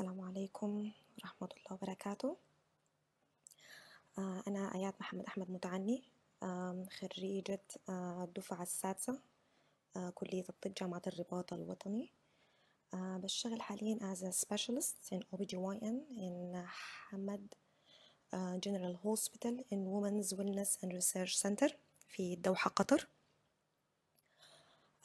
السلام عليكم ورحمة الله وبركاته آه، أنا آيات محمد أحمد متعني خريجة آه، الدفعة السادسة آه، كلية الطب جامعة الرباط الوطني بشتغل حاليا as a specialist in OBGYN in حمد General Hospital in Women's Wellness and Research Center في الدوحة قطر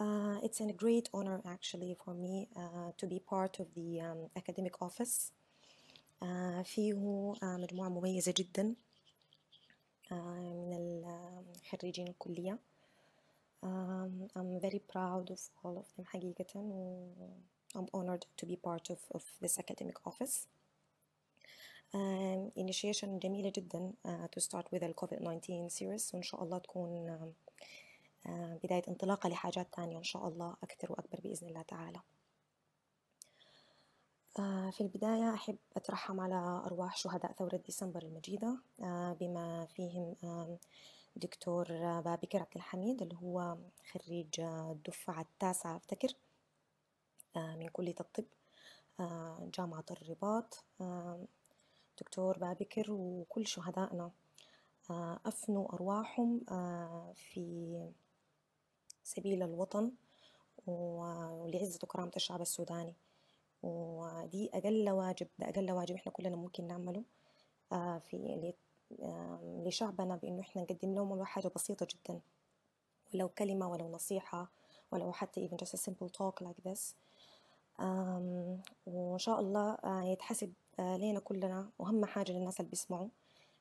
Uh, it's a great honor actually for me uh, to be part of the um, academic office uh, فيه مجموعة مميزة جدا من خريجين الكلية um, I'm very proud of all of them حقيقة و I'm honored to be part of, of this academic office um, initiation جميلة جدا to start with the COVID-19 series وإن شاء الله تكون آه، بداية انطلاقة لحاجات تانية إن شاء الله أكثر وأكبر بإذن الله تعالى آه، في البداية أحب أترحم على أرواح شهداء ثورة ديسمبر المجيدة آه، بما فيهم دكتور بابكر عبد الحميد اللي هو خريج الدفعة التاسعة أفتكر من كلية الطب جامعة الرباط دكتور بابكر وكل شهدائنا أفنوا أرواحهم في سبيل الوطن ولعزة وكرامة الشعب السوداني ودي أقل واجب ده أقل واجب إحنا كلنا ممكن نعمله آه، في لشعبنا بإنه إحنا نقدم لهم ولو حاجة بسيطة جدا ولو كلمة ولو نصيحة ولو حتى even just a simple talk like this وإن شاء الله آه، يتحسب آه، لينا كلنا وأهم حاجة للناس اللي بيسمعوا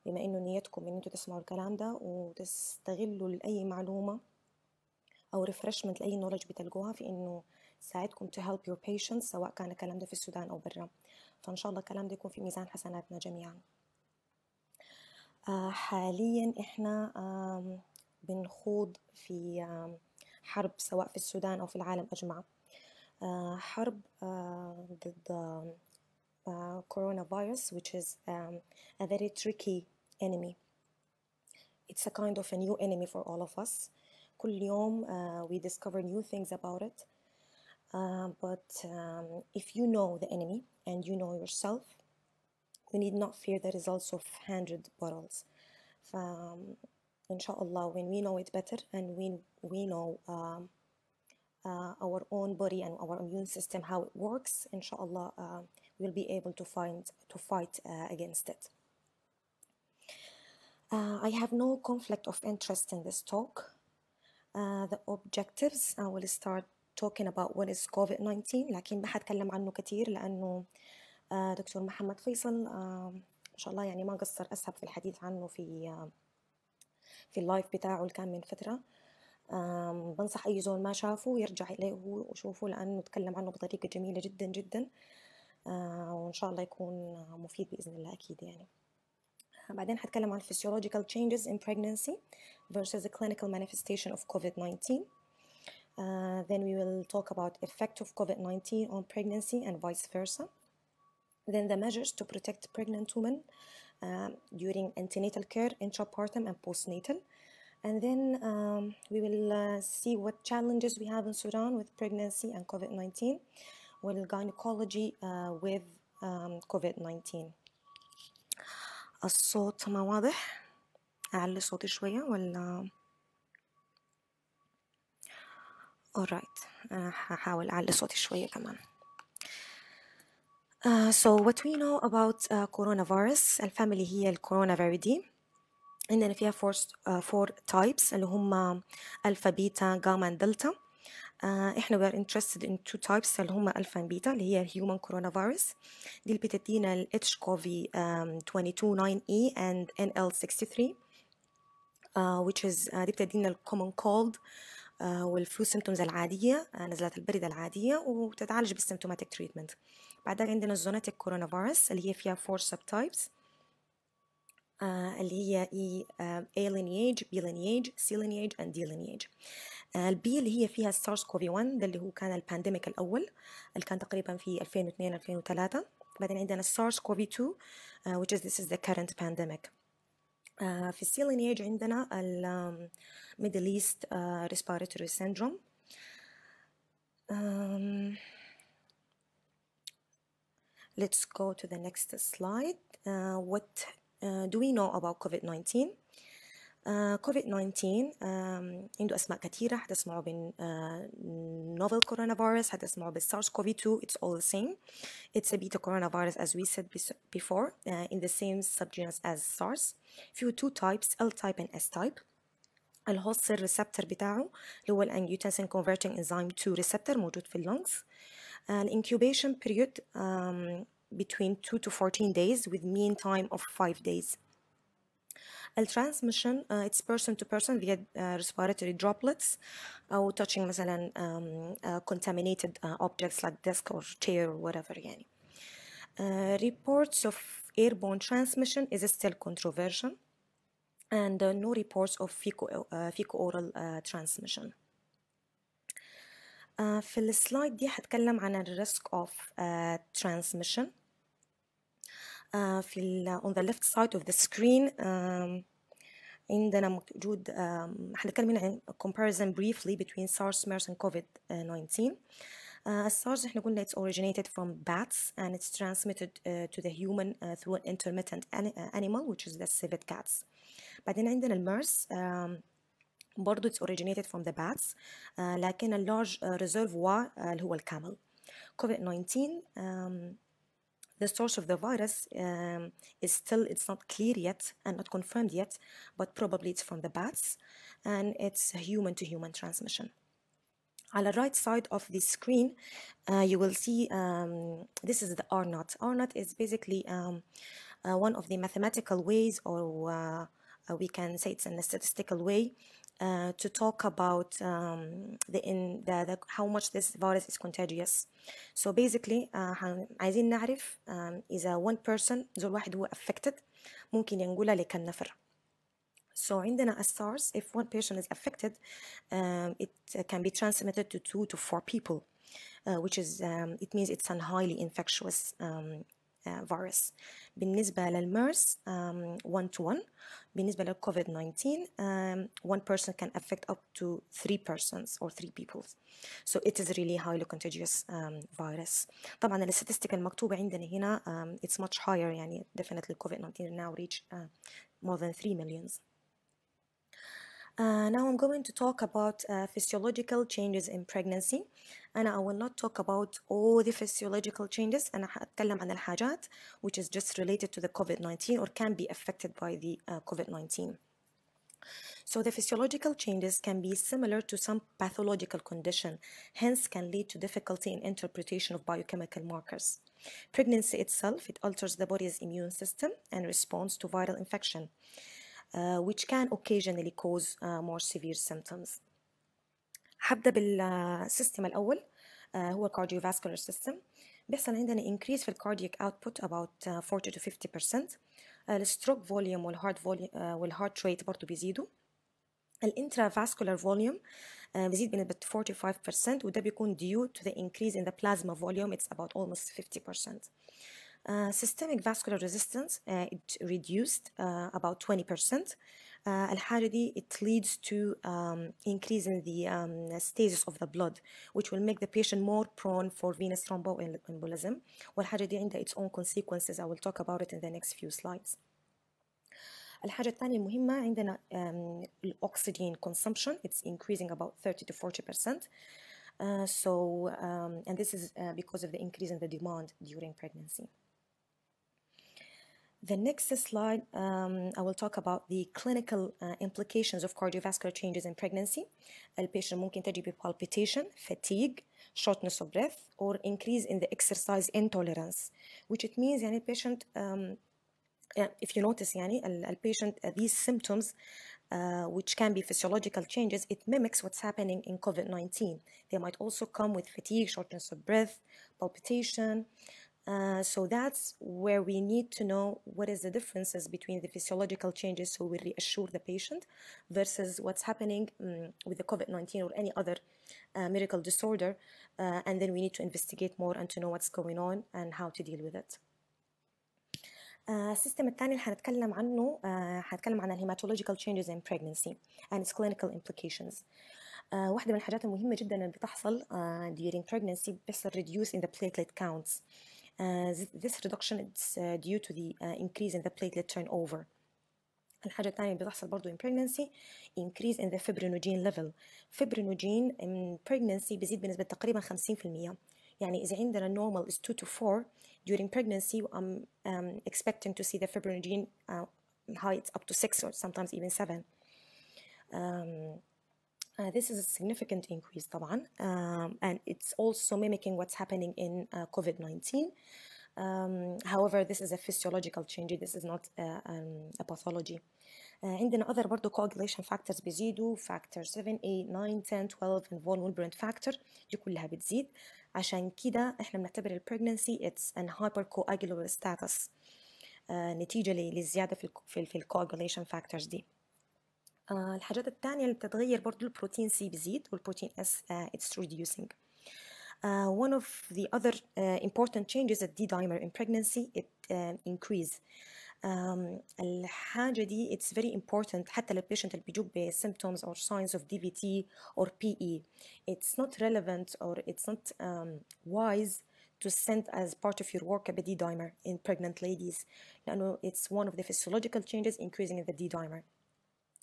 بما إنه نيتكم إن أنتوا تسمعوا الكلام ده وتستغلوا لأي معلومة او ريفرشمنت لاي نولج بتلقوها في انه تساعدكم تو هيلب يور patients سواء كان الكلام ده في السودان او برا فان شاء الله الكلام ده يكون في ميزان حسناتنا جميعا آه، حاليا احنا بنخوض في حرب سواء في السودان او في العالم اجمع آه، حرب آه، ضد كورونا فيروس which is a very tricky enemy it's a kind of a new enemy for all of us كل يوم uh, we discover new things about it uh, but um, if you know the enemy and you know yourself we need not fear the results of hundred bottles. ف um، inshallah when we know it better and when we know um, uh, our own body and our immune system how it works inshallah uh, we'll be able to find to fight uh, against it uh, I have no conflict of interest in this talk uh, the objectives I will start talking about what is COVID-19 لكن ما حتكلم عنه كتير لأنه uh, دكتور محمد فيصل uh, إن شاء الله يعني ما قصر أسهب في الحديث عنه في uh, في اللايف بتاعه اللي كان من فترة بنصح أي زول ما شافه يرجع إليه وشوفه لأنه تكلم عنه بطريقة جميلة جدا جدا وإن شاء الله يكون مفيد بإذن الله أكيد يعني بعدين هتكلم عن physiological changes in pregnancy versus the clinical manifestation of COVID-19 uh, then we will talk about effect of COVID-19 on pregnancy and vice versa then the measures to protect pregnant women um, during antenatal care, intrapartum and postnatal. And then um, we will uh, see what challenges we have in Sudan with pregnancy and COVID-19, well, gynecology uh, with um, COVID-19. الصوت ما واضح أعلي صوتي شوية ولا alright أنا هحاول أعلي صوتي شوية كمان Uh, so what we know about uh, coronavirus الفاميلي هي الكورونا فيريدي عندنا فيها four, uh, four types اللي هم الفا بيتا جاما دلتا آه، احنا وير انترستد ان تو تايبس اللي هم الفا بيتا اللي هي الهيومن كورونا فيروس دي اللي بتدينا الاتش كوفي 229 اي اند ان ال 63 e آه، which is uh, دي بتدينا الكومن كولد uh, والفلو سيمتومز العادية uh, نزلات البرد العادية وتتعالج بالسيمتوماتيك تريتمنت بعدها عندنا الزوناتيك كورونا فيروس اللي هي فيها فور subtypes اللي E A lineage B lineage C lineage and D lineage البي اللي هي فيها سارس كوفي 1 the اللي هو كان البانديميك الاول اللي كان تقريبا في 2002 2003 بعدين عندنا السارس كوفي 2 which is this is the current pandemic uh, في السي lineage عندنا ال Middle East Respiratory Syndrome let's go to the next slide what uh, do we know about COVID-19 كوفيد 19 عنده اسماء كثيره حتسمعوا بين نوفل كورونا فيروس حتسمعوا بالسارس كوفي 2 it's all the same it's a beta coronavirus as we said before uh, in the same subgenus as SARS فيه two types L type and S type الهوست الريسبتور بتاعه اللي هو الانجيوتنسين converting enzyme 2 receptor موجود في اللونجز الانكيوبيشن uh, incubation period. Um, between 2 to 14 days with mean time of 5 days. L transmission uh, it's person to person via uh, respiratory droplets uh, or touching مثلا um, uh, contaminated uh, objects like desk or chair or whatever يعني. Uh, reports of airborne transmission is still controversial and no reports of fecal, oral transmission. في السلايد دي هتكلم عن الريسك اوف transmission. في on the left side of the screen عندنا موجود احنا نتكلم عن comparison briefly between SARS, MERS and COVID-19 Uh, SARS احنا قلنا it's originated from bats and it's transmitted uh, to the human uh, through an intermittent an animal which is the civet cats. بعدين عندنا الميرس um, برضو it's originated from the bats uh, لكن اللارج uh, reservoir uh, اللي هو الكامل. COVID-19 um, the source of the virus um, is still it's not clear yet and not confirmed yet but probably it's from the bats and it's human to human transmission on the right side of the screen uh, you will see um, this is the R naught R naught is basically um, uh, one of the mathematical ways or uh, uh we can say it's in a statistical way uh, to talk about um, the, in the, the, how much this virus is contagious. So basically uh, عايزين نعرف um, إذا one person زول واحد هو affected ممكن ينقلها لكم نفر. So عندنا SARS if one person is affected um, it can be transmitted to two to four people uh, which is um, it means it's an highly infectious um, فيروس بالنسبة للميرس 1 to 1 بالنسبة للكوفيد 19 um, one person can affect up to three persons or three people so it is really highly contagious um, virus طبعا الستاتستيك المكتوبة عندنا هنا um, it's much higher يعني definitely COVID-19 now reach uh, more than 3 millions uh, now I'm going to talk about uh, physiological changes in pregnancy and I will not talk about all the physiological changes أنا هتكلم عن الحاجات which is just related to the COVID-19 or can be affected by the uh, COVID-19 So the physiological changes can be similar to some pathological condition, hence can lead to difficulty in interpretation of biochemical markers. Pregnancy itself, it alters the body's immune system and response to viral infection which can occasionally cause more severe symptoms حبدأ بالسيستم الاول هو cardiovascular system بيحصل عندنا increase في cardiac output about 40 to 50% الستروك فوليوم والهارت فوليوم والهارت rate برضو بيزيدوا intravascular volume بيزيد بنسبة 45% وده بيكون due to the increase in the plasma volume it's about almost 50% uh, systemic vascular resistance, uh, it reduced uh, about 20%. al دي it leads to um, increase in the um, stasis of the blood which will make the patient more prone for venous thromboembolism al دي عندها its own consequences I will talk about it in the next few slides الحاجة الثانية المهمة عندنا um, الأكسجين consumption it's increasing about 30 to 40 percent uh, so um, and this is uh, because of the increase in the demand during pregnancy the next slide, um, I will talk about the clinical uh, implications of cardiovascular changes in pregnancy. A patient تجي ب palpitation, fatigue, shortness of breath, or increase in the exercise intolerance, which it means any patient, um, if you notice any, البيشنت uh, these symptoms uh, which can be physiological changes, it mimics what's happening in COVID-19. They might also come with fatigue, shortness of breath, palpitation, uh, so that's where we need to know what is the differences between the physiological changes so we reassure the patient versus what's happening um, with the COVID-19 or any other uh, medical disorder. Uh, and then we need to investigate more and to know what's going on and how to deal with it. السيستم uh, الثاني اللي هنتكلم عنه uh, هنتكلم عن الهيماتولوجيكال changes in pregnancy and its clinical implications. واحدة من الحاجات المهمة جدا اللي بتحصل during pregnancy بيحصل reduce in the platelet counts. Uh, this reduction is uh, due to the uh, increase in the platelet turnover الحاجة الثانية اللي بتحصل برضو in pregnancy increase in the fibrinogen level fibrinogen in pregnancy بيزيد بنسبة تقريبا 50% يعني إذا عندنا normal is 2 to 4 during pregnancy I'm um, expecting to see the fibrinogen uh, height up to 6 or sometimes even 7 um, uh, this is a significant increase طبعا um, and it's also mimicking what's happening in uh, COVID-19. Um, however, this is a physiological change, this is not a, uh, um, a pathology. Uh, عندنا other برضو coagulation factors بيزيدوا factor 7, 8, 9, 10, 12 and vulnerant factor دي كلها بتزيد عشان كده احنا بنعتبر pregnancy it's an hypercoagulable status uh, نتيجة لزيادة في في, في coagulation factors دي. الحاجات الثانيه اللي بتتغير برضو البروتين سي بزيد والبروتين اس اتس reducing Uh, one of the other uh, important changes at D-dimer in pregnancy, it uh, increase. Um, الحاجة دي it's very important حتى patient اللي بيجوب ب symptoms or signs of DVT or PE it's not relevant or it's not um, wise to send as part of your work a D-dimer in pregnant ladies لأنه it's one of the physiological changes increasing in the D-dimer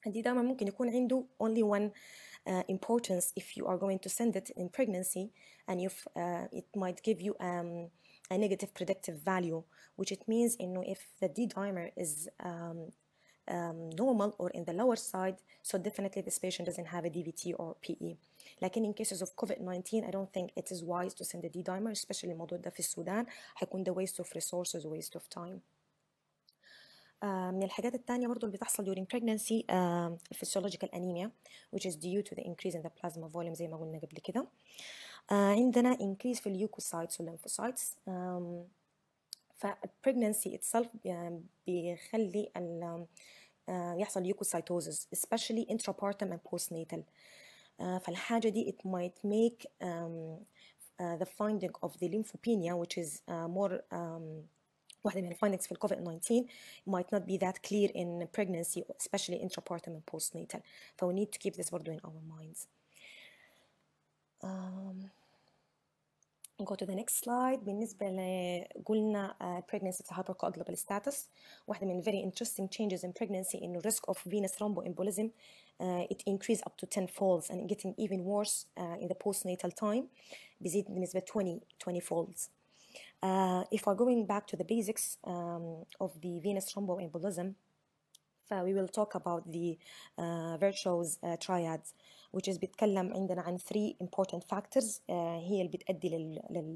الدي دايما ممكن يكون عنده only one uh, importance if you are going to send it in pregnancy and if uh, it might give you um, a negative predictive value which it means you know, if the D dimer is um, um, normal or in the lower side so definitely this patient doesn't have a DVT or PE لكن in cases of COVID-19 I don't think it is wise to send a D dimer especially الموضوع ده في السودان هيكون the waste of resources waste of time من الحاجات التانية برضو اللي بتحصل during pregnancy physiological anemia which is due to the increase in the plasma volume زي ما قلنا قبل كده عندنا increase في leukocytes اليوكوسايتس ف pregnancy itself بيخلي يحصل leukocytosis especially intrapartum and postnatal فالحاجة دي it might make the finding of the lymphopenia which is more واحدة من الفايندنجز في الكوفيد 19 might not be that clear in pregnancy especially intrapartum and postnatal ف we need to keep this برضه in our minds um, go to the next slide بالنسبة قلنا uh, pregnancy to hypercoagulable status واحدة من very interesting changes in pregnancy in risk of venous thromboembolism uh, it increased up to 10 folds and getting even worse uh, in the postnatal time بيزيد بنسبة 20 20 folds uh, if we're going back to the basics um, of the venous thromboembolism, uh, we will talk about the uh, virtuous uh, which is بيتكلم عندنا عن three important factors uh, هي اللي بتأدي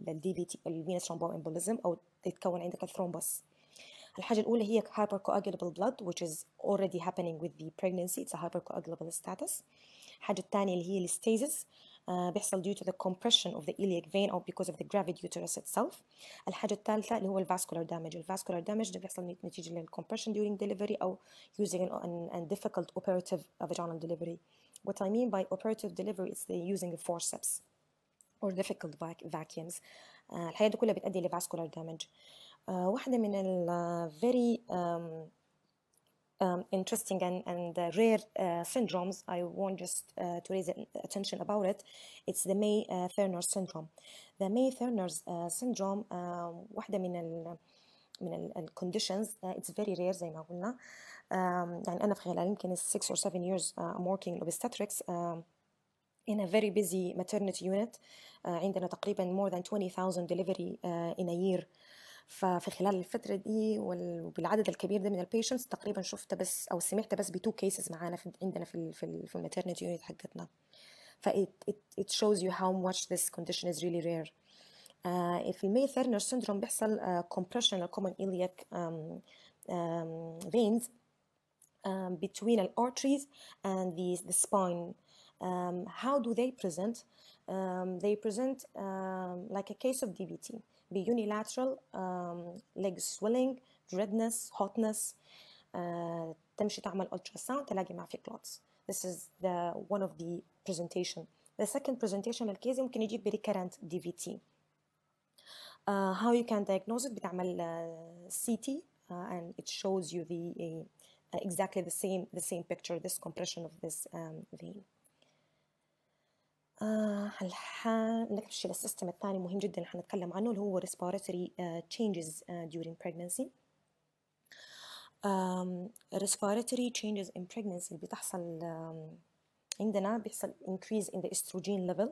للدي في تي venous thromboembolism أو تتكون عندك الثرومبس الحاجة الأولى هي hypercoagulable blood which is already happening with the pregnancy it's a hypercoagulable status الحاجة الثانية اللي هي الاستيزس بيحصل due to the compression of the iliac vein or because of the gravid uterus itself الحاجة الثالثة اللي هو vascular damage ال vascular damage ده بيحصل نتيجة لل compression during delivery أو using an, an, difficult operative vaginal delivery what I mean by operative delivery is the using forceps or difficult vacuums الحاجات دي كلها بتؤدي ل vascular damage واحدة من ال very um, um, interesting and, and uh, rare uh, syndromes, I want just uh, to raise attention about it. It's the May Turner syndrome. The May Turner uh, syndrome uh, واحدة من ال من ال الكونديشنز uh, It's very rare, زي ما قلنا um, يعني انا في خلال يمكن 6 or 7 years uh, I'm working in obstetrics in a very busy maternity unit uh, عندنا تقريبا more than 20,000 delivery uh, in a year ففي خلال الفتره دي وبالعدد الكبير ده من البيشنتس تقريبا شفت بس او سمعت بس بتو كيسز معانا في عندنا في في, في الماتيرنتي يونت حقتنا ف it, shows you how much this condition is really rare آه في المي ثيرنر سيندروم بيحصل آه compression common الكومن إلياك veins um, between the arteries and the, the spine. Um, how do they present? Um, they present um, like a case of DVT. be unilateral um, leg swelling redness hotness uh, تمشي تعمل ultrasound تلاقي مع في clots this is the one of the presentation the second presentation you يمكن يجيب recurrent DVT uh, how you can diagnose it بتعمل uh, CT uh, and it shows you the uh, exactly the same the same picture this compression of this um, vein آه حنركزش للسيستم الثاني مهم جدا حنتكلم عنه اللي هو respiratory uh, changes uh, during pregnancy um, respiratory changes in pregnancy اللي بتحصل um, عندنا بيحصل increase in the estrogen level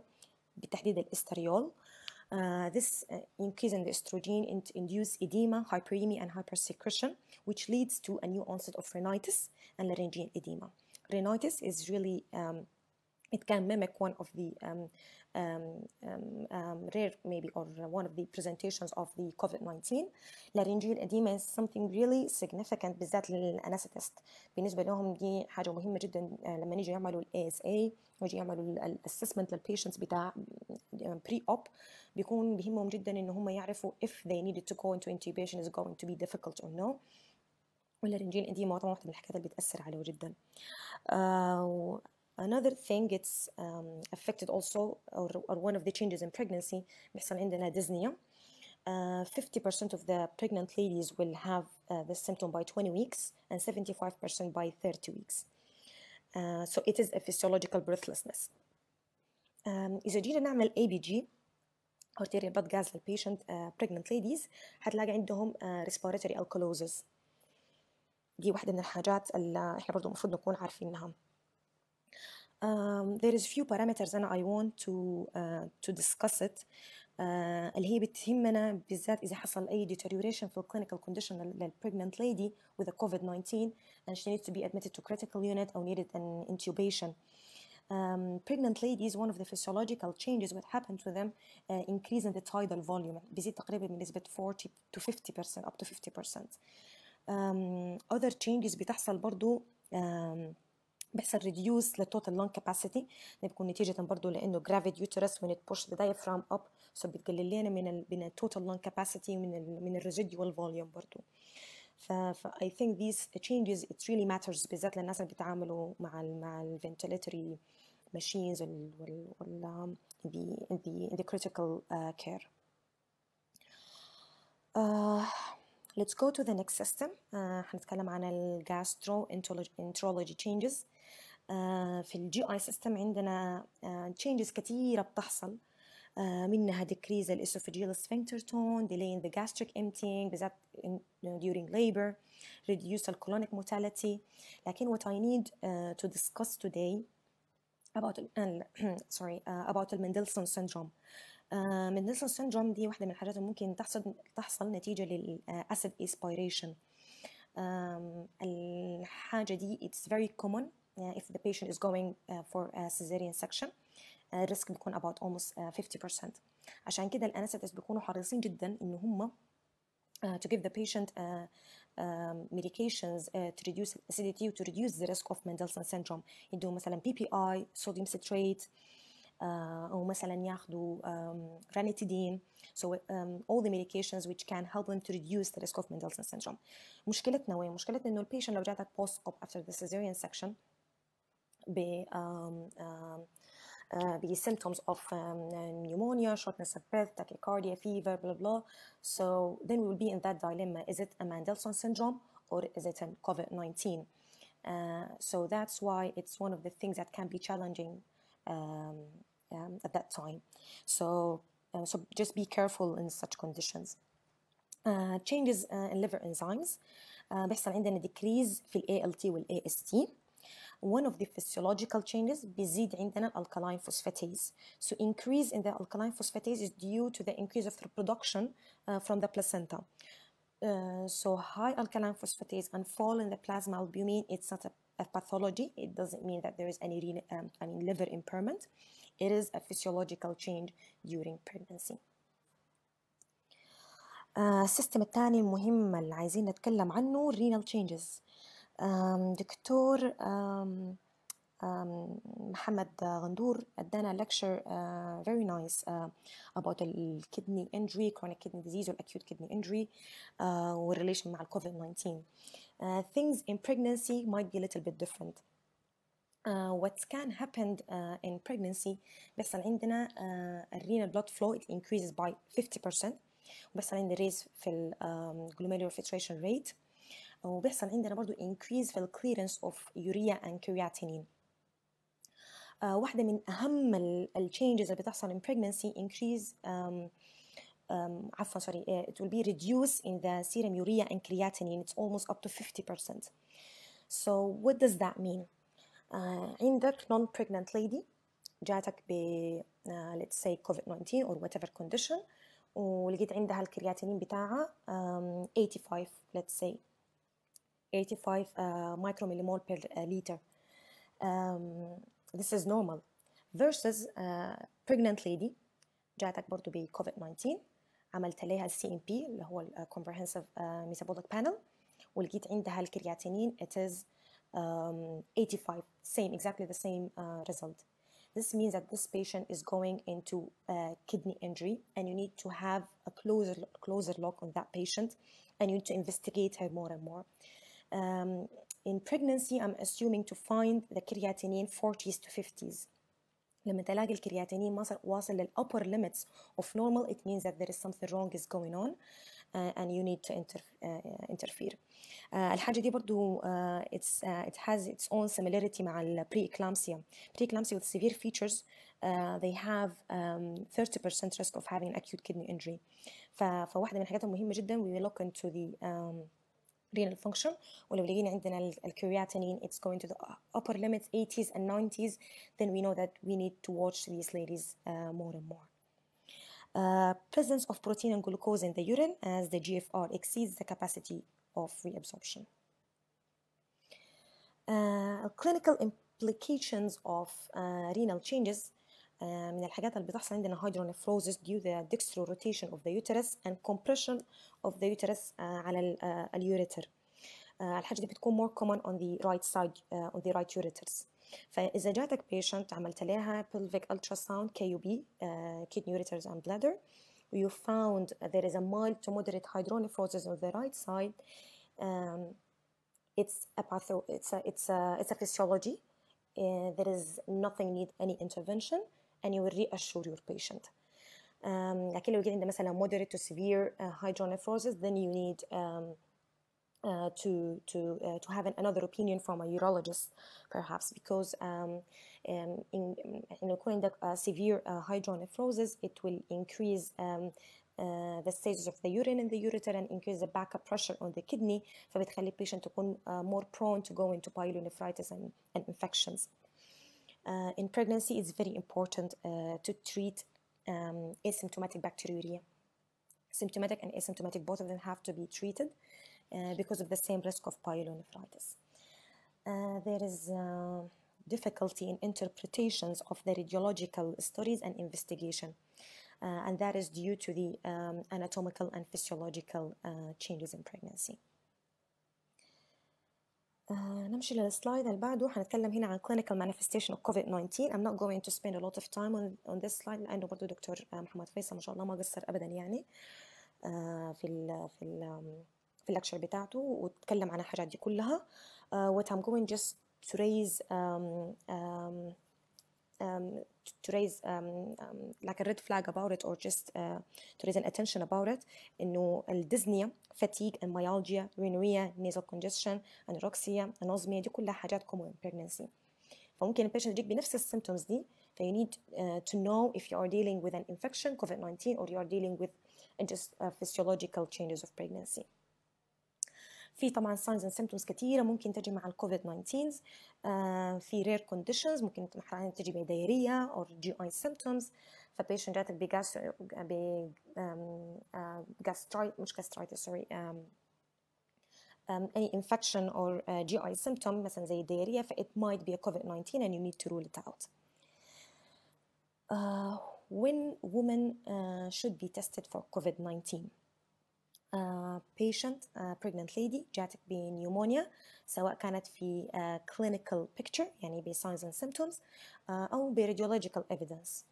بالتحديد الاستريول uh, this uh, increase in the estrogen induce edema, hyperemia and hypersecretion which leads to a new onset of rhinitis and laryngeal edema. Rhinitis is really um, it can mimic one of the um, um, um, rare maybe or one of the presentations of the COVID-19 laryngeal edema is something really significant بالذات للأناستست بالنسبة لهم دي حاجة مهمة جدا لما نيجي يعملوا الـ ASA ويجي يعملوا الاسسمنت للبيشنتس بتاع بري اوب بيكون بهمهم جدا ان هم يعرفوا if they needed to go into intubation is going to be difficult or no واللارنجيل edema طبعا واحدة من الحاجات اللي بتأثر عليه جدا آه Another thing it's um, affected also or, or one of the changes in pregnancy بيحصل عندنا dyspnea. Uh, 50% of the pregnant ladies will have uh, this symptom by 20 weeks and 75% by 30 weeks. Uh, so it is a physiological breathlessness. Um, إذا جينا نعمل ABG arterial blood gas للبيشنت uh, pregnant ladies هتلاقي عندهم uh, respiratory alkalosis دي واحدة من الحاجات اللي احنا برضو المفروض نكون عارفينها um, there is few parameters أنا I want to uh, to discuss it uh, اللي هي بتهمنا بالذات إذا حصل أي deterioration في clinical condition لل pregnant lady with a COVID-19 and she needs to be admitted to critical unit or needed an intubation. Um, pregnant ladies one of the physiological changes what happened to them uh, increase in the tidal volume بيزيد تقريبا بنسبة 40 to 50% up to 50% um, other changes بتحصل برضو um, بيحصل ريديوس للتوتال لونج كاباسيتي ده بيكون نتيجه برضه لانه جرافيد يوترس وين بوش ذا دايفرام اب سو بتقلل لنا من ال من التوتال لونج كاباسيتي من ال من الريزيدوال فوليوم برضه ف اي ثينك ذيس تشينجز ات ريلي ماترز بالذات للناس اللي بيتعاملوا مع ال مع الفنتيلاتوري machines وال وال um، the in the in the critical uh, care. Uh, let's go to the next system. Uh, هنتكلم عن ال gastroenterology changes. في الجي اي سيستم عندنا تشينجز كثيره بتحصل منها decrease الاسوفاجيال sphincter tone delaying the gastric emptying بالذات during labor reduce colonic mortality لكن what I need uh, to discuss today about uh, sorry uh, about Mendelssohn syndrome Mendelssohn syndrome دي واحدة من الحاجات اللي ممكن تحصل تحصل نتيجة للأسيد اسبيريشن الحاجة دي it's very common Uh, if the patient is going uh, for a cesarean section الريسك uh, بيكون about almost 50% عشان كده الانستيست بيكونوا حريصين جدا ان هم Uh, to give the patient uh, um, medications uh, to reduce acidity to reduce the risk of Mendelssohn syndrome يدوا مثلا PPI, sodium citrate, صوديوم ستريت او مثلا um, ranitidine so um, all the medications which can help them to reduce the risk of Mendelssohn syndrome مشكلتنا وين مشكلتنا انه البيشنت لو جاتك post op after the cesarean section ب um, um, uh, symptoms of um, pneumonia, shortness of breath, tachycardia, fever, blah blah. So then we will be in that dilemma: is it a Mandelson syndrome or is it a COVID-19? Uh, so that's why it's one of the things that can be challenging um, um, at that time. So uh, so just be careful in such conditions. Uh, changes uh, in liver enzymes uh, بيحصل عندنا decrease في ALT وال AST one of the physiological changes بيزيد عندنا الالكالاين فوسفاتيز so increase in the alkaline phosphatase is due to the increase of the production uh, from the placenta uh, so high alkaline phosphatase and fall in the plasma albumin it's not a, a pathology it doesn't mean that there is any um, I mean liver impairment it is a physiological change during pregnancy السيستم uh, الثاني المهم اللي عايزين نتكلم عنه renal changes Doctor دكتور محمد غندور a lecture very nice about the kidney injury chronic kidney disease or acute kidney injury with والrelation مع covid 19 things in pregnancy might be a little bit different what can happen in pregnancy بيحصل عندنا uh, الrenal blood flow increases by 50% وبيحصل عندنا raise في ال um, glomerular filtration rate وبيحصل عندنا برضو increase في of urea and creatinine كرياتينين واحدة من اهم changes اللي بتحصل in pregnancy increase um, um, عفوا sorry uh, it will be reduced in the serum urea and creatinine it's almost up to 50% so what does that mean uh, عندك non-pregnant lady جاتك ب uh, let's say COVID-19 or whatever condition ولقيت عندها الكرياتينين بتاعها um, 85 let's say 85 uh, micromillimol per uh, liter. Um, this is normal versus uh, pregnant lady جاتك برضو be COVID-19 عملت عليها السي ام بي اللي هو الكومبرهنسيف ميتابوليك بانل ولقيت عندها الكرياتينين it is um, 85 same exactly the same uh, result This means that this patient is going into uh, kidney injury and you need to have a closer, closer look on that patient and you need to investigate her more and more um, in pregnancy I'm assuming to find the creatinine 40s to 50s لما تلاقي الكرياتينين واصل the upper limits of normal it means that there is something wrong is going on uh, and you need to inter, uh, uh, interfere uh, الحاجة دي برضو uh, it's, uh, it has its own similarity مع eclampsia Pre-eclampsia with severe features uh, they have um, 30% risk of having an acute kidney injury ف, فواحدة من الحاجات المهمة جدا we will look into the um, renal function ولو لقينا عندنا الكرياتينين it's going to the uh, upper limits 80s and 90s then we know that we need to watch these ladies uh, more and more uh, presence of protein and glucose in the urine as the GFR exceeds the capacity of reabsorption. Uh, clinical implications of uh, renal changes من الحاجات اللي بتحصل عندنا hydronephrosis due the dextro rotation of the uterus and compression of the uterus على اليوريتر الحاجة دي بتكون more common on the right side uh, on the right ureters فإذا جاتك patient عملت لها pelvic ultrasound KUB uh, kidney ureters and bladder you found there is a mild to moderate hydronephrosis on the right side um, it's a patho it's a it's a it's a physiology uh, there is nothing need any intervention and you will reassure your patient. Um, are getting, the مثلا moderate to severe uh, hydronephrosis then you need um, uh, to to uh, to have an, another opinion from a urologist perhaps because um, um, in in occurring the uh, severe uh, hydronephrosis it will increase um, uh, the stages of the urine in the ureter and increase the backup pressure on the kidney فبتخلي patient تكون uh, more prone to go into pyelonephritis and, and infections uh, in pregnancy, it's very important uh, to treat um, asymptomatic bacteriuria. Symptomatic and asymptomatic, both of them have to be treated uh, because of the same risk of pyelonephritis. Uh, there is uh, difficulty in interpretations of the radiological studies and investigation, uh, and that is due to the um, anatomical and physiological changes in pregnancy. آه، نمشي للسلايد اللي بعده حنتكلم هنا عن clinical manifestation of COVID-19 I'm not going to spend a lot of time on, on this slide لأنه برضه دكتور آه، محمد فيصل ما شاء الله ما قصر أبدا يعني آه، في ال في الـ في اللكشر بتاعته وتكلم عن الحاجات دي كلها uh, what I'm going just to raise um, um, um, to raise um, um, like a red flag about it or just uh, to raise an attention about it انه الديزنيا fatigue and myalgia rhinorrhea nasal congestion anorexia anosmia دي كلها حاجات common in pregnancy فممكن البيشنت يجيك بنفس السيمتومز دي ف you need uh, to know if you are dealing with an infection COVID-19 or you are dealing with just uh, physiological changes of pregnancy في طبعا ساينز اند سيمتومز كتيره ممكن تجي مع الكوفيد 19 آه، في رير كونديشنز ممكن احيانا تجي بدايريه او جي اي سيمتومز ب بي مش gastritis سوري um, any infection or uh, آه، GI symptom مثلا زي الديارية ف it might be a COVID-19 and you need to rule it out. Uh, when women uh, should be tested for COVID-19 Uh, patient uh, pregnant lady جاتك بنيومونيا سواء كانت في clinical picture يعني ب signs and symptoms أو uh, ب radiological evidence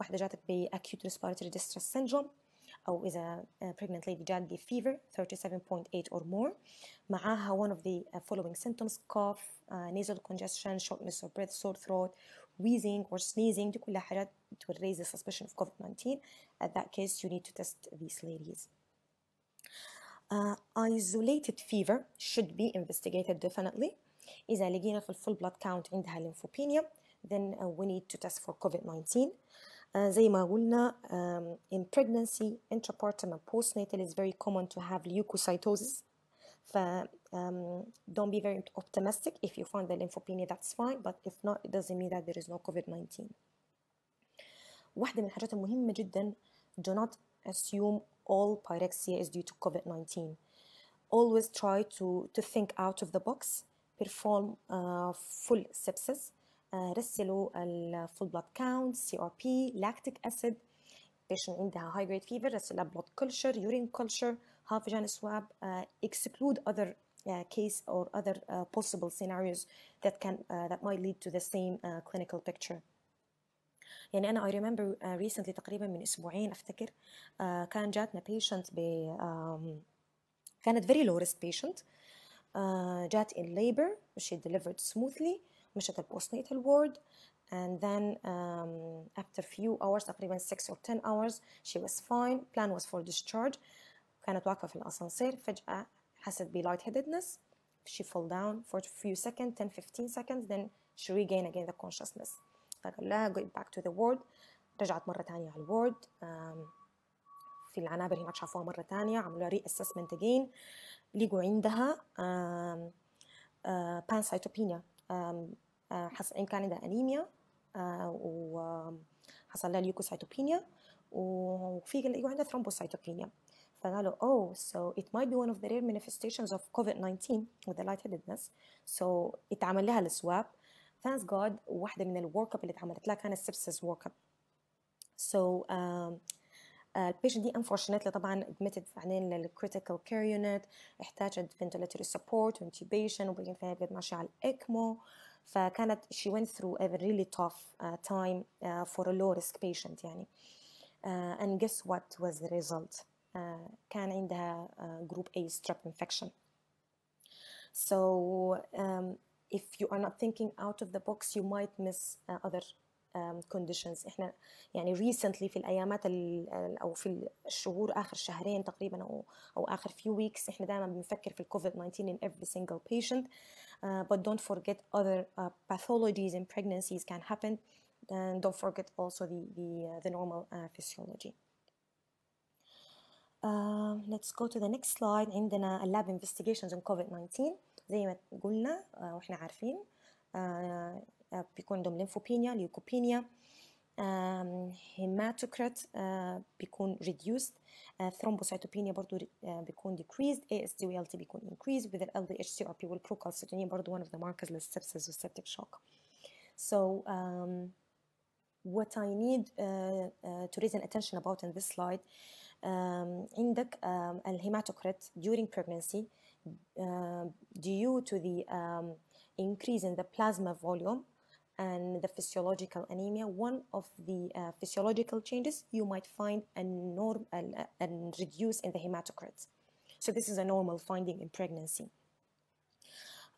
واحدة جاتك ب acute respiratory distress syndrome أو إذا pregnant lady جات ب fever 37.8 or more معاها one of the following symptoms cough nasal congestion shortness of breath sore throat wheezing or sneezing دي كلها حاجات it will raise the suspicion of COVID-19 at that case you need to test these ladies uh, isolated fever should be investigated definitely. إذا لقينا في الفول بلاد كاونت عندها lymphopenia, then uh, we need to test for COVID-19. Uh, زي ما قلنا um, in pregnancy, intrapartum and postnatal is very common to have leukocytosis. ف um, don't be very optimistic if you find the lymphopenia that's fine but if not it doesn't mean that there is no COVID-19. واحدة من الحاجات المهمة جدا do not assume all pyrexia is due to COVID 19. Always try to, to think out of the box, perform uh, full sepsis, uh, رسلوا الفول بلاد كاونت سي ار بي لاكتيك اسيد patient عندها high grade fever رسلها blood culture urine culture half vagina swab uh, exclude other uh, case or other uh, possible scenarios that can that might lead to the same clinical picture يعني انا اي ريمبر ريسنتلي تقريبا من اسبوعين افتكر uh, كان جاتنا بيشنت ب كانت فيري لو ريسك بيشنت جات ان ليبر شي ديليفرد سموثلي مشت البوست نيتال وورد and then um, after few hours تقريبا 6 or 10 hours she was fine plan was for discharge كانت واقفة في الأسانسير فجأة حست ب light headedness she fell down for a few seconds 10 15 seconds then she regained again the consciousness فقال لها go back to the world رجعت مرة تانية على الوورد في العنابر هناك شافوها مرة تانية عملوا ري اسسمنت اجين لقوا عندها pancytopenia إن كان عندها أنيميا وحصل لها ليوكوسايتوبينيا وفي لقوا عندها thrombocytopenia فقالوا oh so it might be one of the rare manifestations of COVID-19 with the lightheadedness so اتعمل لها السواب ثانكس جاد واحده من الورك اب اللي اتعملت لها كانت سبسس ورك اب سو البيشنت دي انفورشنتلي طبعا ادمتت بعدين للكريتيكال كير يونت احتاجت فنتيلاتوري سبورت وانتيبيشن وبعدين فيها بقت ماشيه على الاكمو فكانت she went through a really tough uh, time uh, for a low risk patient يعني uh, and guess what was the result uh, كان عندها uh, group A strep infection so um, if you are not thinking out of the box you might miss uh, other um, conditions احنا يعني recently في الايامات او في الشهور اخر شهرين تقريبا او او اخر few weeks احنا دائما بنفكر في الكوفيد 19 in every single patient uh, but don't forget other uh, pathologies and pregnancies can happen and don't forget also the the, uh, the normal uh, physiology uh, let's go to the next slide عندنا lab investigations on COVID-19 زي ما قلنا آه، واحنا عارفين آه، آه، بيكون عندهم ليمفوبينيا ليوكوبينيا هيماتوكريت بيكون ريديوست ثرومبوسيتوبينيا برضو بيكون ديكريزد اي اس decreased وي ال تي بيكون انكريز وذ ال دي اتش سي ldh بي والبروكالسيتونين برضو ون اوف ذا ماركرز للسبسس والسبتيك شوك so um, what I need uh, uh, to raise an attention about in this slide um, عندك um, الهيماتوكريت during pregnancy Um, due to the um, increase in the plasma volume and the physiological anemia, one of the uh, physiological changes you might find a norm and, reduce in the hematocrit. So this is a normal finding in pregnancy.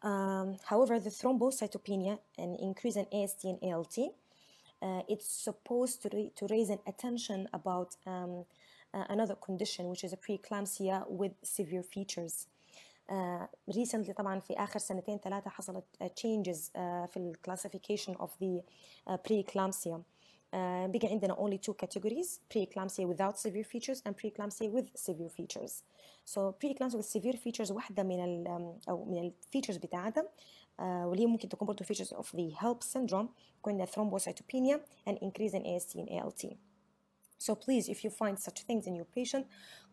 Um, however, the thrombocytopenia and increase in AST and ALT, uh, it's supposed to, to raise an attention about um, uh, another condition, which is a preeclampsia with severe features. ريسنتلي طبعا في اخر سنتين ثلاثه حصلت تشينجز في الكلاسيفيكيشن اوف ذا بري كلامسيا بقى عندنا only two categories preeclampsia without severe features and preeclampsia with severe features so preeclampsia with severe features واحدة من ال أو من الفيتشرز بتاعتها uh, واللي ممكن تكون برضه features of the HELP syndrome كنا thrombocytopenia and increase in AST and ALT so please, if you find such things in your patient,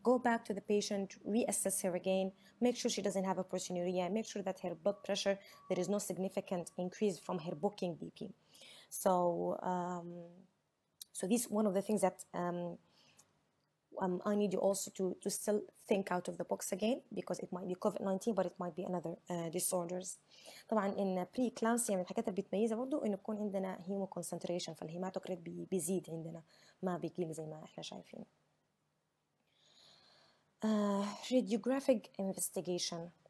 go back to the patient, reassess her again, make sure she doesn't have a proteinuria, make sure that her blood pressure, there is no significant increase from her booking BP. So, um, so this one of the things that um, um, I need you also to, to still think out of the box again because it might be COVID-19 but it might be another uh, disorders طبعا ان uh, preeclampsia من الحاجات اللي بتميزها برضو انه بيكون عندنا هيمو concentration فالهيماتوكريت بيزيد عندنا ما بيقل زي ما احنا شايفين uh, radiographic investigation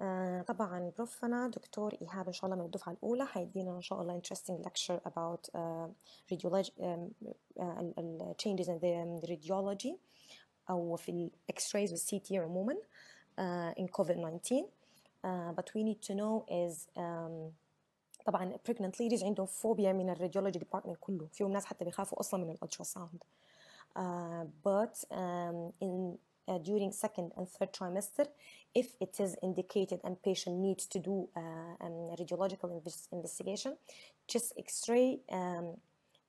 uh, طبعا بروفنا دكتور ايهاب ان شاء الله من الدفعه الاولى حيدينا ان شاء الله interesting lecture about uh, radiology um, uh, changes in the radiology او في الاكس رايز والسي تي عموما uh, in covid 19 uh, but we need to know is um, طبعا pregnant ladies عندهم فوبيا من الراديولوجي ديبارتمنت كله فيهم ناس حتى بيخافوا اصلا من الالتراساوند uh, but um, in uh, during second and third trimester if it is indicated and patient needs to do uh, um, radiological investigation chest x-ray um,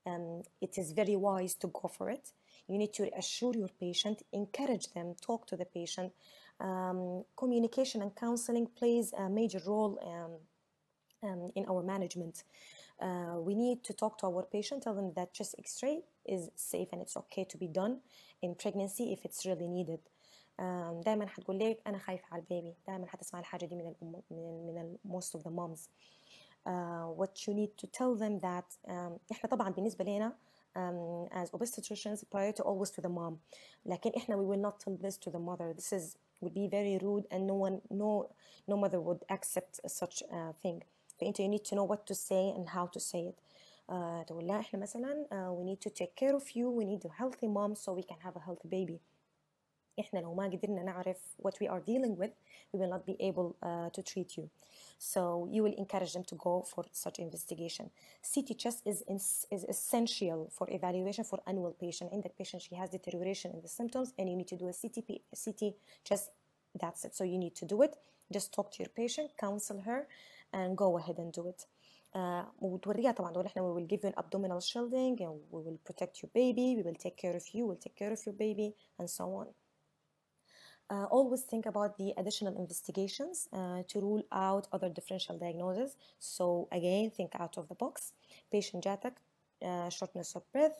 um, it is very wise to go for it you need to reassure your patient encourage them talk to the patient um, communication and counseling plays a major role um, um, in our management uh, we need to talk to our patient tell them that chest x-ray is safe and it's okay to be done in pregnancy if it's really needed um, دايما هتقول لك انا خايفه على البيبي دايما هتسمع الحاجه دي من الام من من most of the moms uh, what you need to tell them that um, احنا طبعا بالنسبه لنا um, as obstetricians priority always to the mom لكن احنا we will not tell this to the mother this is would be very rude and no one no no mother would accept such a thing فانت you need to know what to say and how to say it تقول لها احنا مثلا we need to take care of you we need a healthy mom so we can have a healthy baby احنا لو ما قدرنا نعرف what we are dealing with we will not be able uh, to treat you so you will encourage them to go for such investigation CT chest is, is essential for evaluation for annual patient in that patient she has deterioration in the symptoms and you need to do a CT CT chest that's it so you need to do it just talk to your patient counsel her and go ahead and do it uh, وتوريها طبعا تقول احنا we will give you an abdominal shielding and we will protect your baby we will take care of you we'll take care of your baby and so on uh, always think about the additional investigations uh, to rule out other differential diagnoses. So again, think out of the box. Patient JATAC, uh, shortness of breath,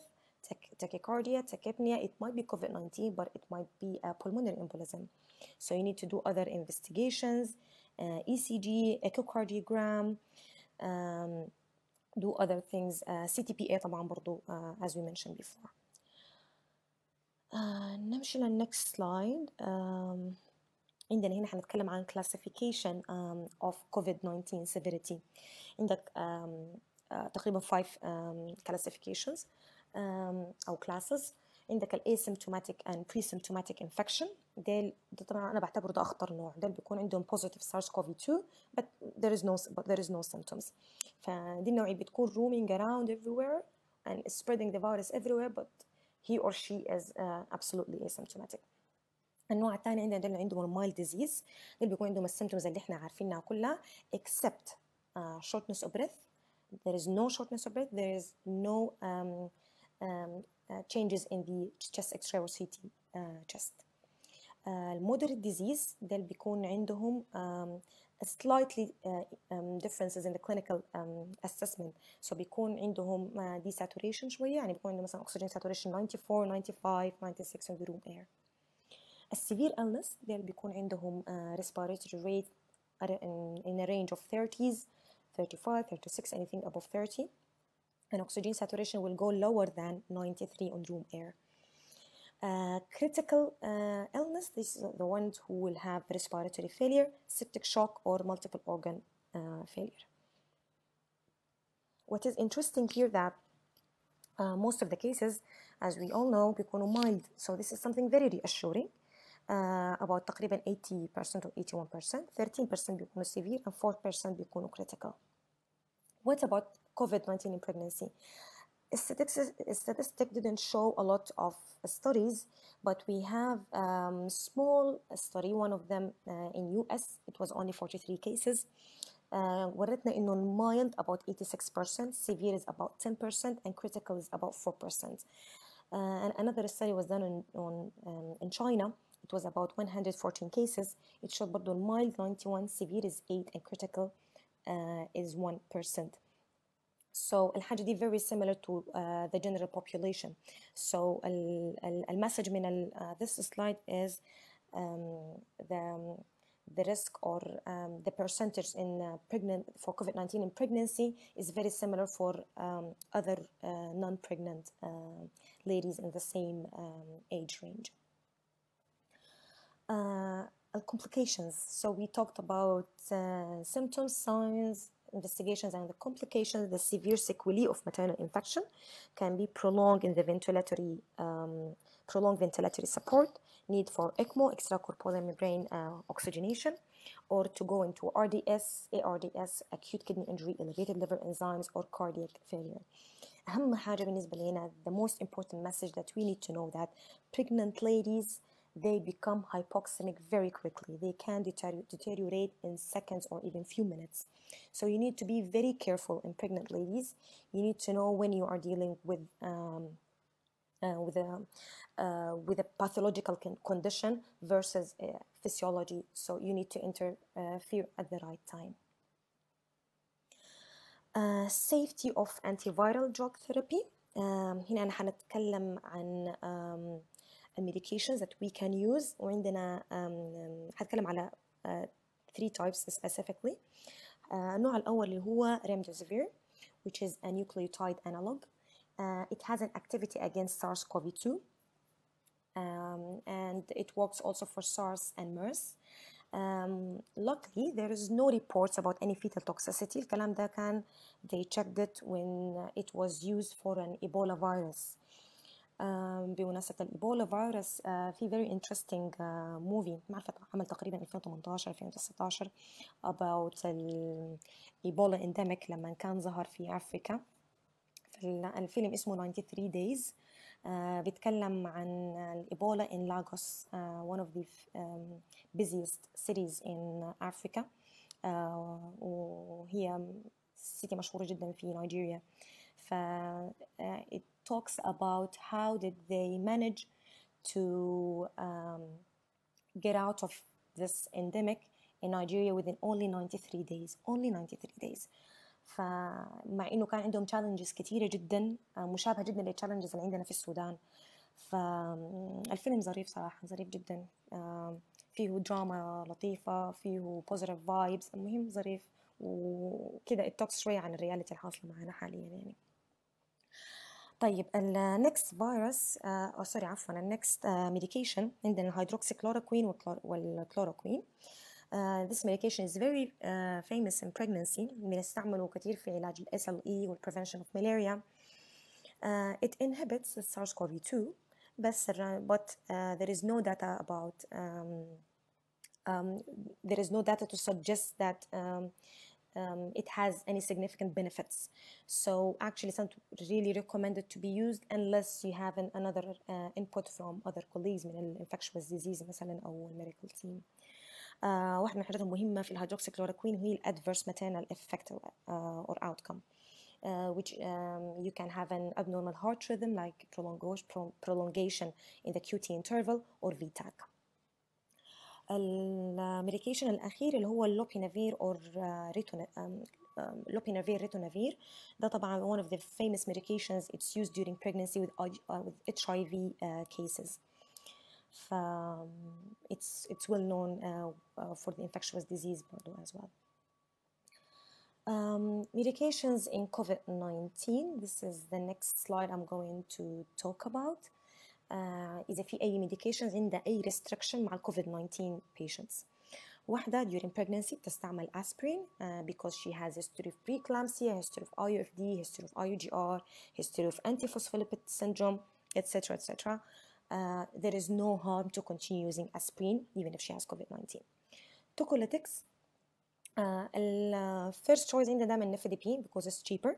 tachycardia, tachypnea. It might be COVID-19, but it might be a pulmonary embolism. So you need to do other investigations, uh, ECG, echocardiogram, um, do other things uh, CTPA طبعا برضو uh, as we mentioned before uh, نمشي لل next slide um, عندنا هنا هنتكلم عن classification um, of COVID-19 severity عندك um, uh, تقريبا 5 um, classifications um, أو classes عندك asymptomatic and pre-symptomatic infection ديل ده طبعا انا بعتبره ده اخطر نوع ده بيكون عندهم بوزيتيف سارس كوفي 2 بس ذير از نو ذير از نو سيمتومز فدي النوعيه بتكون رومينج اراوند ايفري وير اند سبريدنج ذا فيروس ايفري وير بت هي اور شي از ابسولوتلي اسيمتوماتيك النوع الثاني عندنا ده اللي عندهم المايل ديزيز ده بيكون عندهم السيمتومز اللي احنا عارفينها كلها اكسبت شورتنس اوف بريث there is no shortness of بريث there is no um, um, uh, changes in the chest x-ray or ct uh, chest المودريت ديزيز ده اللي بيكون عندهم slightly differences in the clinical assessment so بيكون عندهم desaturation شوية يعني بيكون عندهم مثلا oxygen saturation 94 95 96 in the room air السيفير illness ده بيكون عندهم respiratory rate in a range of 30s 35 36 anything above 30 and oxygen saturation will go lower than 93 on room air Uh, critical uh, illness, these are the ones who will have respiratory failure, septic shock, or multiple organ uh, failure. What is interesting here that uh, most of the cases, as we all know, become mild. So this is something very reassuring. Uh, about تقريبا 80% or 81%, 13% become severe and 4% become critical. What about COVID-19 in pregnancy? statistics, statistics didn't show a lot of studies, but we have um, small study, one of them uh, in US, it was only 43 cases. Uh, وردنا انه mild about 86%, severe is about 10%, and critical is about 4%. Uh, and another study was done in, on, um, in China, it was about 114 cases. It showed برضه mild 91, severe is 8, and critical uh, is 1%. So الحاجة دي very similar to uh, the general population. So ال, message المسج uh, this slide is um, the, um, the risk or um, the percentage in uh, pregnant for COVID-19 in pregnancy is very similar for um, other uh, non-pregnant uh, ladies in the same um, age range. Uh, complications. So we talked about symptoms, signs, investigations and the complications, the severe sequelae of maternal infection can be prolonged in the ventilatory, um, prolonged ventilatory support, need for ECMO, extracorporeal membrane uh, oxygenation, or to go into RDS, ARDS, acute kidney injury, elevated liver enzymes, or cardiac failure. the most important message that we need to know that pregnant ladies they become hypoxemic very quickly. They can deteriorate in seconds or even few minutes. So you need to be very careful in pregnant ladies. You need to know when you are dealing with um, uh, with a uh, with a pathological con condition versus uh, physiology. So you need to interfere uh, at the right time. Uh, safety of antiviral drug therapy. Um, هنا أنا حنتكلم عن um, medications that we can use وعندنا هتكلم على three types specifically النوع الأول اللي هو remdesivir which is a nucleotide analog it has an activity against SARS-CoV-2 um, and it works also for SARS and MERS. Um, luckily, there is no reports about any fetal toxicity. الكلام ده كان they checked it when it was used for an Ebola virus. بمناسبه الايبولا فيروس آه، في فيري انترستنج موفي ما عارفه عمل تقريبا 2018 2019 about الايبولا انديميك لما كان ظهر في افريكا الفيلم اسمه 93 days آه، بيتكلم عن الإبولا in Lagos آه، one of the busiest cities in Africa آه وهي سيتي مشهورة جدا في نيجيريا ف uh, it talks about how did they manage to um, get out of this endemic in Nigeria within only 93 days only 93 days فمع انه كان عندهم challenges كثيره جدا آه، مشابهه جدا للتشالنجز اللي عندنا في السودان فالفيلم ظريف صراحه ظريف جدا فيه دراما لطيفه فيه بوزيتيف فايبس المهم ظريف وكذا التوكس شويه عن الرياليتي الحاصله معنا حاليا يعني طيب النكست فيروس او سوري عفوا النكست ميديكيشن عندنا الهيدروكسيكلوروكوين والكلوروكوين Uh, this medication is very uh, famous in pregnancy بنستعمله كتير في علاج ال SLE وال prevention of malaria it inhibits the SARS-CoV-2 بس but uh, there is no data about um, um, there is no data to suggest that um, um, it has any significant benefits. So actually, it's not really recommended to be used unless you have an, another uh, input from other colleagues من infectious disease مثلا أو الميديكال تيم. Uh, واحد من الحاجات المهمة في الهيدروكسيكلوروكوين هي الادفيرس maternal effect uh, or outcome. Uh, which um, you can have an abnormal heart rhythm like prolongation in the QT interval or VTAC. الميديكيشن الاخير اللي هو اللوبينافير اور lopinavir ritonavir ده طبعا one of the famous medications it's used during pregnancy with, uh, with HIV uh, cases ف it's, it's well known uh, uh، for the infectious disease برضو as well um, medications in COVID-19 this is the next slide I'm going to talk about اذا في اي medications عندها اي restriction مع الكوفيد 19 patients واحدة during pregnancy تستعمل aspirin uh, because she has history of preeclampsia, history of IUFD, history of IUGR, history of antiphospholipid syndrome, etc. etc. Uh, there is no harm to continue using aspirin even if she has COVID-19. Tocolytics, uh, first choice عندنا دائما النفدبين because it's cheaper.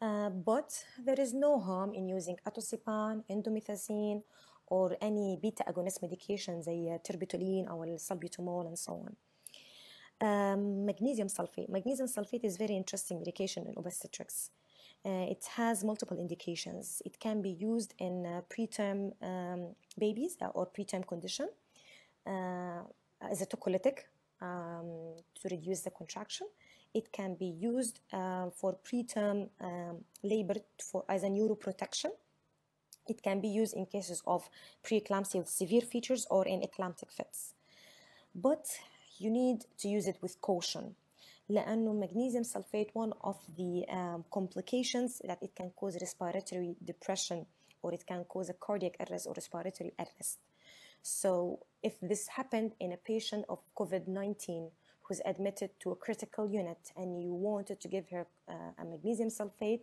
Uh, but there is no harm in using atosipan, indomethacin, or any beta agonist medication like uh, terbutaline or salbutamol and so on. Um, magnesium sulfate. Magnesium sulfate is very interesting medication in obstetrics. Uh, it has multiple indications. It can be used in uh, preterm um, babies uh, or preterm condition as a tocolytic um, to reduce the contraction it can be used uh, for preterm um, labor for, as a neuroprotection. It can be used in cases of preeclampsia with severe features or in eclamptic fits. But you need to use it with caution لأنه magnesium sulfate one of the um, complications that it can cause respiratory depression or it can cause a cardiac arrest or respiratory arrest. So if this happened in a patient of COVID-19 who's admitted to a critical unit and you wanted to give her uh, a magnesium sulfate,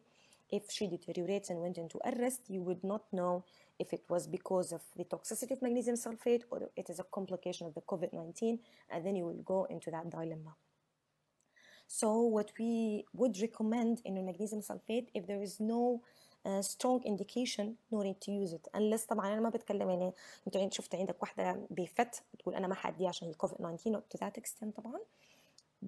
if she deteriorates and went into arrest, you would not know if it was because of the toxicity of magnesium sulfate or it is a complication of the COVID-19, and then you will go into that dilemma. So what we would recommend in a magnesium sulfate, if there is no سترونج indication نو to use it unless طبعا انا ما بتكلم يعني انت شفت عندك واحده بيفت تقول انا ما حاديها عشان الكوفيد 19 to that extent طبعا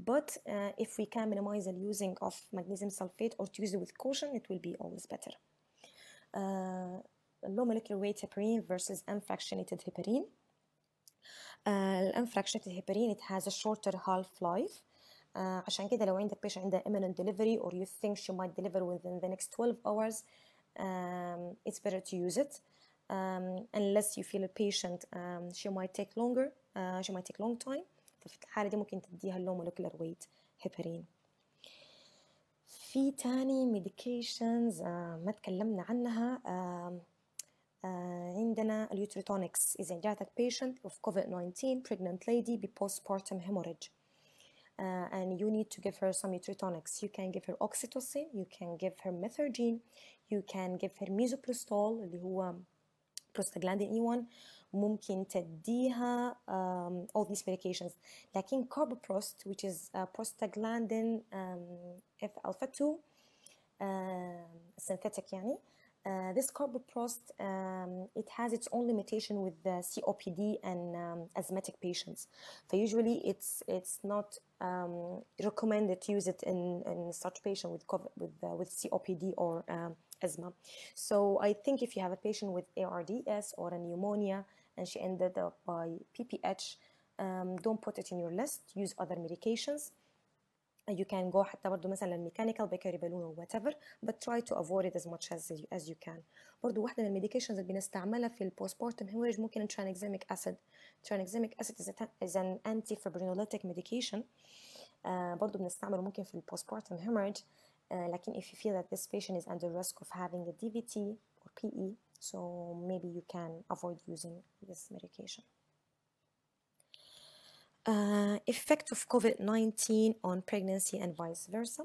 but uh, if we can minimize the using of magnesium sulfate or to use it with caution, it will be always better. Uh, low molecular weight heparin versus unfractionated heparin. Uh, unfractionated heparin, it has a shorter half-life آه عشان كده لو عندك patient عندها imminent delivery or you think she might deliver within the next 12 hours um, it's better to use it um, unless you feel a patient um, she might take longer uh, she might take long time ففي الحالة دي ممكن تديها low molecular weight heparin في تاني medications uh, ما تكلمنا عنها uh, Uh, عندنا اليوتريتونكس إذا جاتك patient of COVID-19 pregnant lady postpartum hemorrhage uh, and you need to give her some nutritonics. You can give her oxytocin, you can give her methergine, you can give her misoprostol اللي هو prostaglandin E1 ممكن تديها um, all these medications لكن carboprost which is uh, prostaglandin um, F alpha 2 uh, synthetic يعني uh, this carboprost, um, it has its own limitation with the COPD and um, asthmatic patients. So usually it's it's not um, recommended to use it in, in such patient with COVID, with, uh, with COPD or um, asthma. So I think if you have a patient with ARDS or a pneumonia and she ended up by PPH, um, don't put it in your list, use other medications you can go حتى برضو مثلا mechanical بيكري بالون وات ايفر but try to avoid it as much as as you can برضو واحده من الميديكيشنز اللي بنستعملها في البوست بارتم هيموريج ممكن tranexamic acid tranexamic acid is, is an anti fibrinolytic medication uh, برضو بنستعمله ممكن في البوست بارتم هيموريج لكن if you feel that this patient is under risk of having a DVT or PE so maybe you can avoid using this medication uh, effect of COVID-19 on pregnancy and vice versa.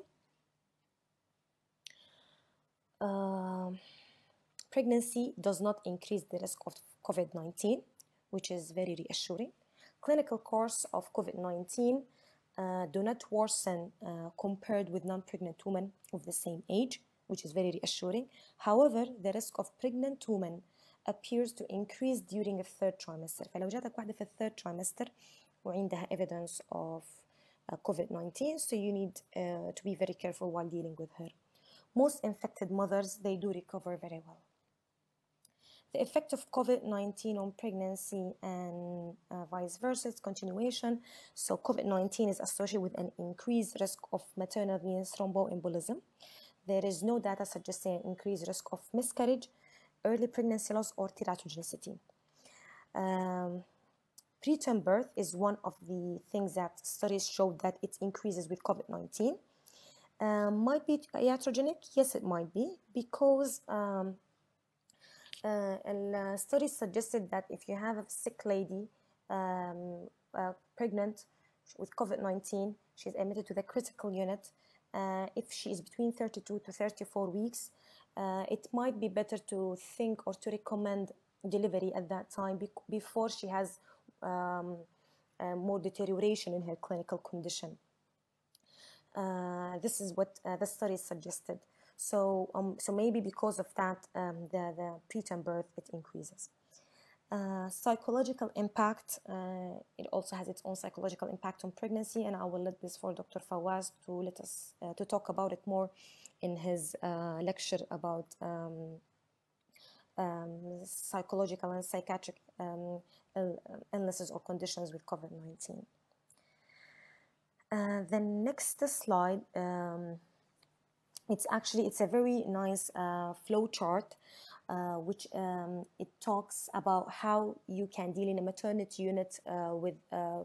Uh, pregnancy does not increase the risk of COVID-19, which is very reassuring. Clinical course of COVID-19 uh, do not worsen uh, compared with non-pregnant women of the same age, which is very reassuring. However, the risk of pregnant women appears to increase during the third trimester. فلو جاتك واحدة في الثird trimester the evidence of uh, COVID-19 so you need uh, to be very careful while dealing with her. Most infected mothers, they do recover very well. The effect of COVID-19 on pregnancy and uh, vice versa, its continuation. So COVID-19 is associated with an increased risk of maternal venous thromboembolism. There is no data suggesting an increased risk of miscarriage, early pregnancy loss, or teratogenicity. Um, Preterm birth is one of the things that studies show that it increases with COVID-19. Um, might be iatrogenic? Yes, it might be because um, uh, uh, studies suggested that if you have a sick lady um, uh, pregnant with COVID-19, she's admitted to the critical unit. Uh, if she is between 32 to 34 weeks, uh, it might be better to think or to recommend delivery at that time be before she has um, uh, more deterioration in her clinical condition. Uh, this is what uh, the study suggested. So, um, so maybe because of that, um, the, the preterm birth it increases. Uh, psychological impact, uh, it also has its own psychological impact on pregnancy, and I will let this for Dr. Fawaz to let us uh, to talk about it more in his lecture about um, um, psychological and psychiatric um, illnesses or conditions with COVID-19. Uh, the next slide, um, it's actually, it's a very nice uh, flow chart, uh, which um, it talks about how you can deal in a maternity unit uh, with uh,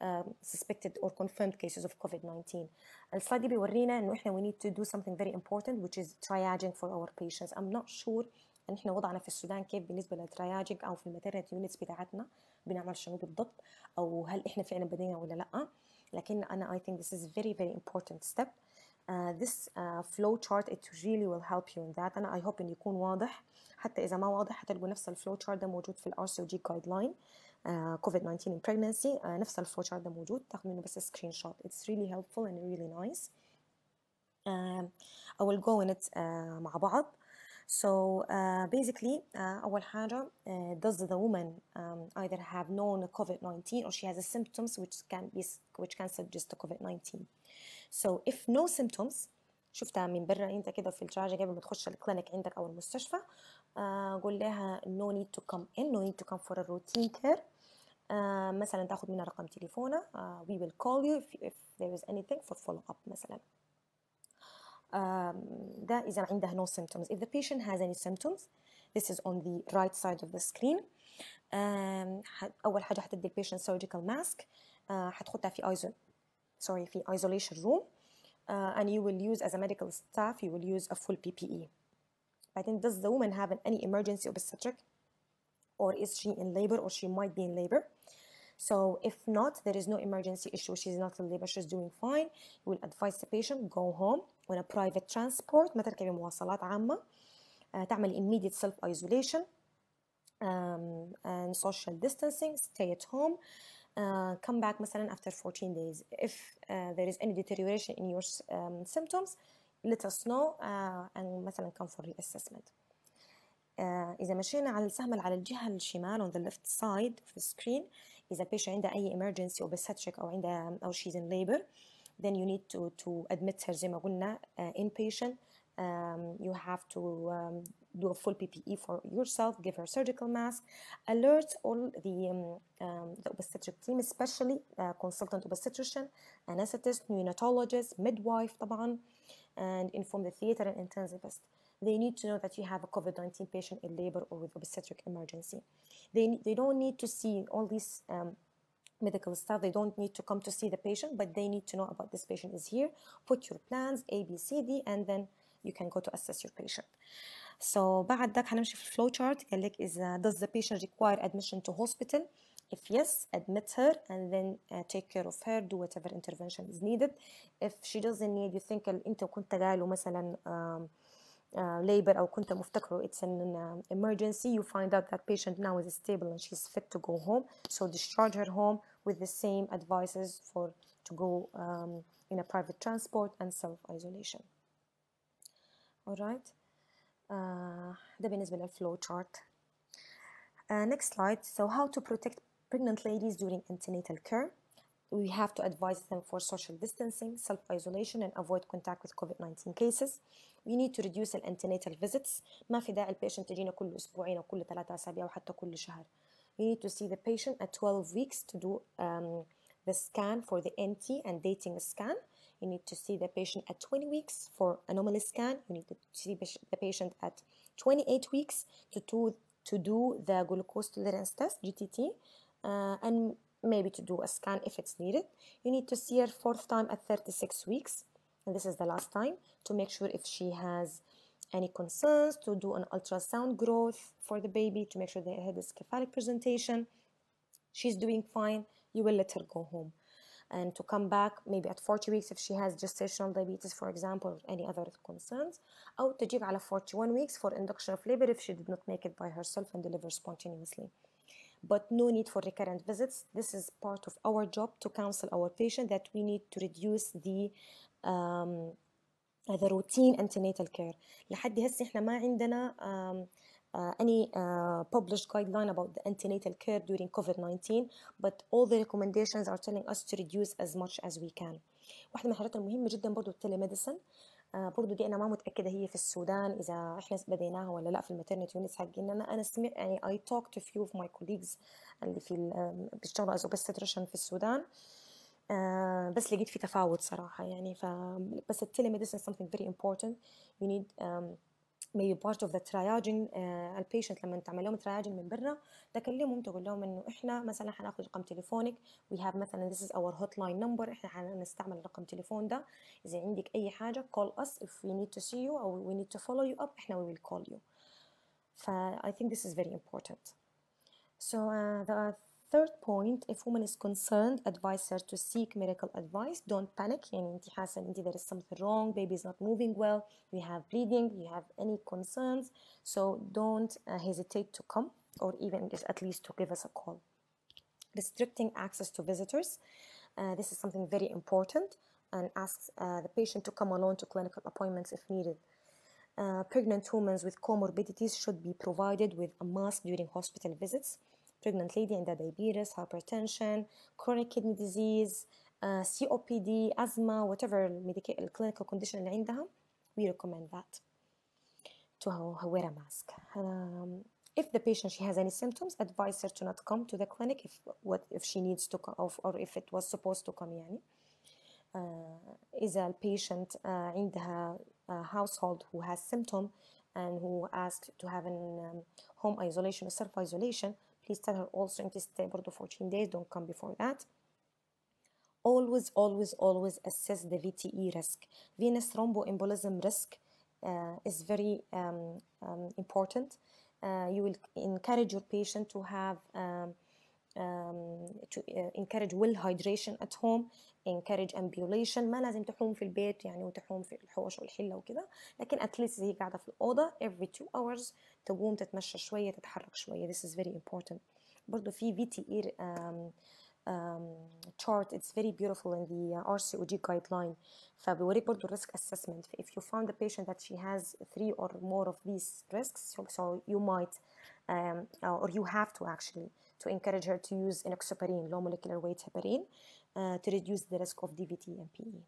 um, suspected or confirmed cases of COVID-19. we need to do something very important which is triaging for our patients. I'm not sure نحن وضعنا في السودان كيف بالنسبه للترياجنج او في الماتيرنتي يونتس بتاعتنا بنعمل شنو بالضبط او هل احنا فعلا بدينا ولا لا لكن انا اي ثينك this is very very important step uh, this uh, flow chart it really will help you in that انا I hope انه يكون واضح حتى اذا ما واضح حتلقوا نفس الفلو chart ده موجود في الار سي جي جايد لاين كوفيد 19 in pregnancy uh, نفس الفلو chart ده موجود تاخذ منه بس سكرين شوت it's really helpful and really nice uh, I will go in it uh, مع بعض So uh, basically, uh, أول uh, does the woman um, either have known COVID-19 or she has symptoms which can be which can suggest COVID-19. So if no symptoms شفتها من برا انت كده في الشارع قبل ما تخش الكلينيك عندك او المستشفى قول لها no need to come in no need to come for a routine care مثلا تاخذ منها رقم تليفونه we will call you if, if there is anything for follow up مثلا ده إذا عنده no symptoms if the patient has any symptoms this is on the right side of the screen um, أول حاجة هتدي patient surgical mask هتحطها uh, في ايزو sorry في isolation room uh, and you will use as a medical staff you will use a full PPE think does the woman have any emergency obstetric or is she in labor or she might be in labor so if not there is no emergency issue she's not in labor she's doing fine you will advise the patient go home ولا برايفت ترانسبورت ما تركبي مواصلات عامه تعملي immediate self isolation um, and social distancing stay at home uh, come back مثلا after 14 days if uh, there is any deterioration in your um, symptoms let us know uh, and مثلا come for reassessment uh, إذا مشينا على السهم على الجهة الشمال on the left side of the screen إذا patient عندها أي emergency أو obstetric أو عندها أو she's in labor uh, then you need to to admit her زي ما قلنا uh, inpatient um, you have to um, do a full PPE for yourself, give her surgical mask, alert all the, um, um, the obstetric team, especially uh, consultant obstetrician, anesthetist, neonatologist, midwife طبعا, and inform the theater and intensivist. They need to know that you have a COVID-19 patient in labor or with obstetric emergency. They, they don't need to see all these um, medical staff they don't need to come to see the patient but they need to know about this patient is here put your plans a b c d and then you can go to assess your patient so بعد ذاك هنمشي في الفلو chart قال لك اذا does the patient require admission to hospital if yes admit her and then uh, take care of her do whatever intervention is needed if she doesn't need you think انت كنت قايله مثلا um, uh, labor أو كنت مفتكره it's an uh, emergency you find out that patient now is stable and she's fit to go home so discharge her home with the same advices for to go um, in a private transport and self-isolation alright آه uh, ده بالنسبة للفلو chart uh, next slide so how to protect pregnant ladies during antenatal care we have to advise them for social distancing, self-isolation and avoid contact with COVID-19 cases. We need to reduce the antenatal visits ما في داعي البيشنت تجينا كل أسبوعين أو كل ثلاثة أسابيع أو حتى كل شهر. We need to see the patient at 12 weeks to do um, the scan for the NT and dating scan. You need to see the patient at 20 weeks for anomaly scan. You need to see the patient at 28 weeks to do, to do the glucose tolerance test, GTT. Uh, and maybe to do a scan if it's needed. You need to see her fourth time at 36 weeks, and this is the last time, to make sure if she has any concerns, to do an ultrasound growth for the baby, to make sure they had is cephalic presentation. She's doing fine, you will let her go home. And to come back maybe at 40 weeks if she has gestational diabetes, for example, or any other concerns. to give على 41 weeks for induction of labor if she did not make it by herself and deliver spontaneously but no need for recurrent visits. This is part of our job to counsel our patient that we need to reduce the um, the routine antenatal care. لحد هسه احنا ما عندنا um, Uh, any uh, published guideline about the antenatal care during COVID-19 but all the recommendations are telling us to reduce as much as we can واحدة من الحاجات المهمة جدا برضو التليميديسن آه، برضو دي انا ما متاكده هي في السودان اذا احنا بديناها ولا لا في الماتيرنتي يونتس حقنا انا انا سمعت يعني اي توك تو فيو اوف ماي كوليجز اللي في بيشتغلوا از اوبستريشن في السودان آه بس لقيت في تفاوت صراحه يعني ف بس التلي ميديسن سمثينج فيري امبورتنت يو نيد maybe part of the triaging the uh, patient لما تعمل لهم triaging من برا تكلمهم تقول لهم انه احنا مثلا حناخد رقم تليفونك we have مثلا this is our hotline number احنا حنستعمل الرقم تليفون ده اذا عندك اي حاجه call us if we need to see you or we need to follow you up we will call you I think this is very important so uh, the third point if woman is concerned advise her to seek medical advice don't panic and انت حاسه ان there is something wrong baby is not moving well you have bleeding you have any concerns so don't uh, hesitate to come or even just at least to give us a call restricting access to visitors uh, this is something very important and asks uh, the patient to come alone to clinical appointments if needed uh, pregnant women with comorbidities should be provided with a mask during hospital visits pregnant lady and the diabetes, hypertension, chronic kidney disease, uh, COPD, asthma, whatever medical clinical condition اللي عندها we recommend that to wear a mask. Um, if the patient she has any symptoms, advise her to not come to the clinic if what if she needs to come or if it was supposed to come يعني. Uh, إذا patient uh, عندها uh, household who has symptom and who asked to have a um, home isolation or self isolation Please tell her also in this table the 14 days. Don't come before that. Always, always, always assess the VTE risk. Venous thromboembolism risk uh, is very um, um, important. Uh, you will encourage your patient to have um, um, to uh, encourage well hydration at home encourage ambulation ما لازم تحوم في البيت يعني وتحوم في الحوش والحلة وكده لكن at least هي قاعدة في الأوضة every two hours تقوم تتمشى شوية تتحرك شوية this is very important برضو في VTE um, um, chart it's very beautiful in the uh, RCOG guideline فبيوريك برضو risk assessment if you found a patient that she has three or more of these risks so, so you might um, or you have to actually to encourage her to use enoxaparin, low molecular weight heparin, uh, to reduce the risk of DVT and PE.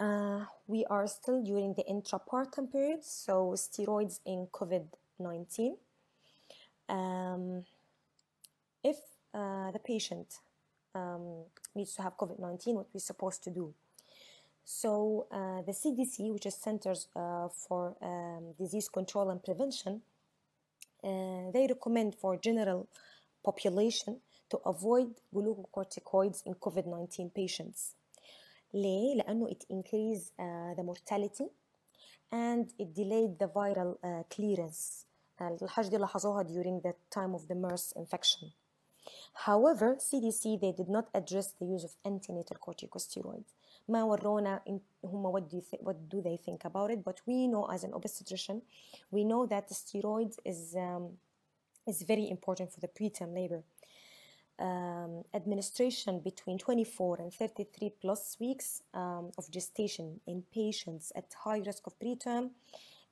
Uh, we are still during the intrapartum period, so steroids in COVID 19. Um, if uh, the patient um, needs to have COVID 19, what we're supposed to do? So, uh, the CDC, which is Centers uh, for um, Disease Control and Prevention, uh, they recommend for general population to avoid glucocorticoids in COVID-19 patients. ليه؟ لأنه it increased uh, the mortality and it delayed the viral uh, clearance. Uh, الحاجة دي لاحظوها during the time of the MERS infection. However, CDC they did not address the use of antenatal corticosteroids. ما ورونا هم what do, you th- what do they think about it but we know as an obstetrician we know that the steroid is um, is very important for the preterm labor um, administration between 24 and 33 plus weeks um, of gestation in patients at high risk of preterm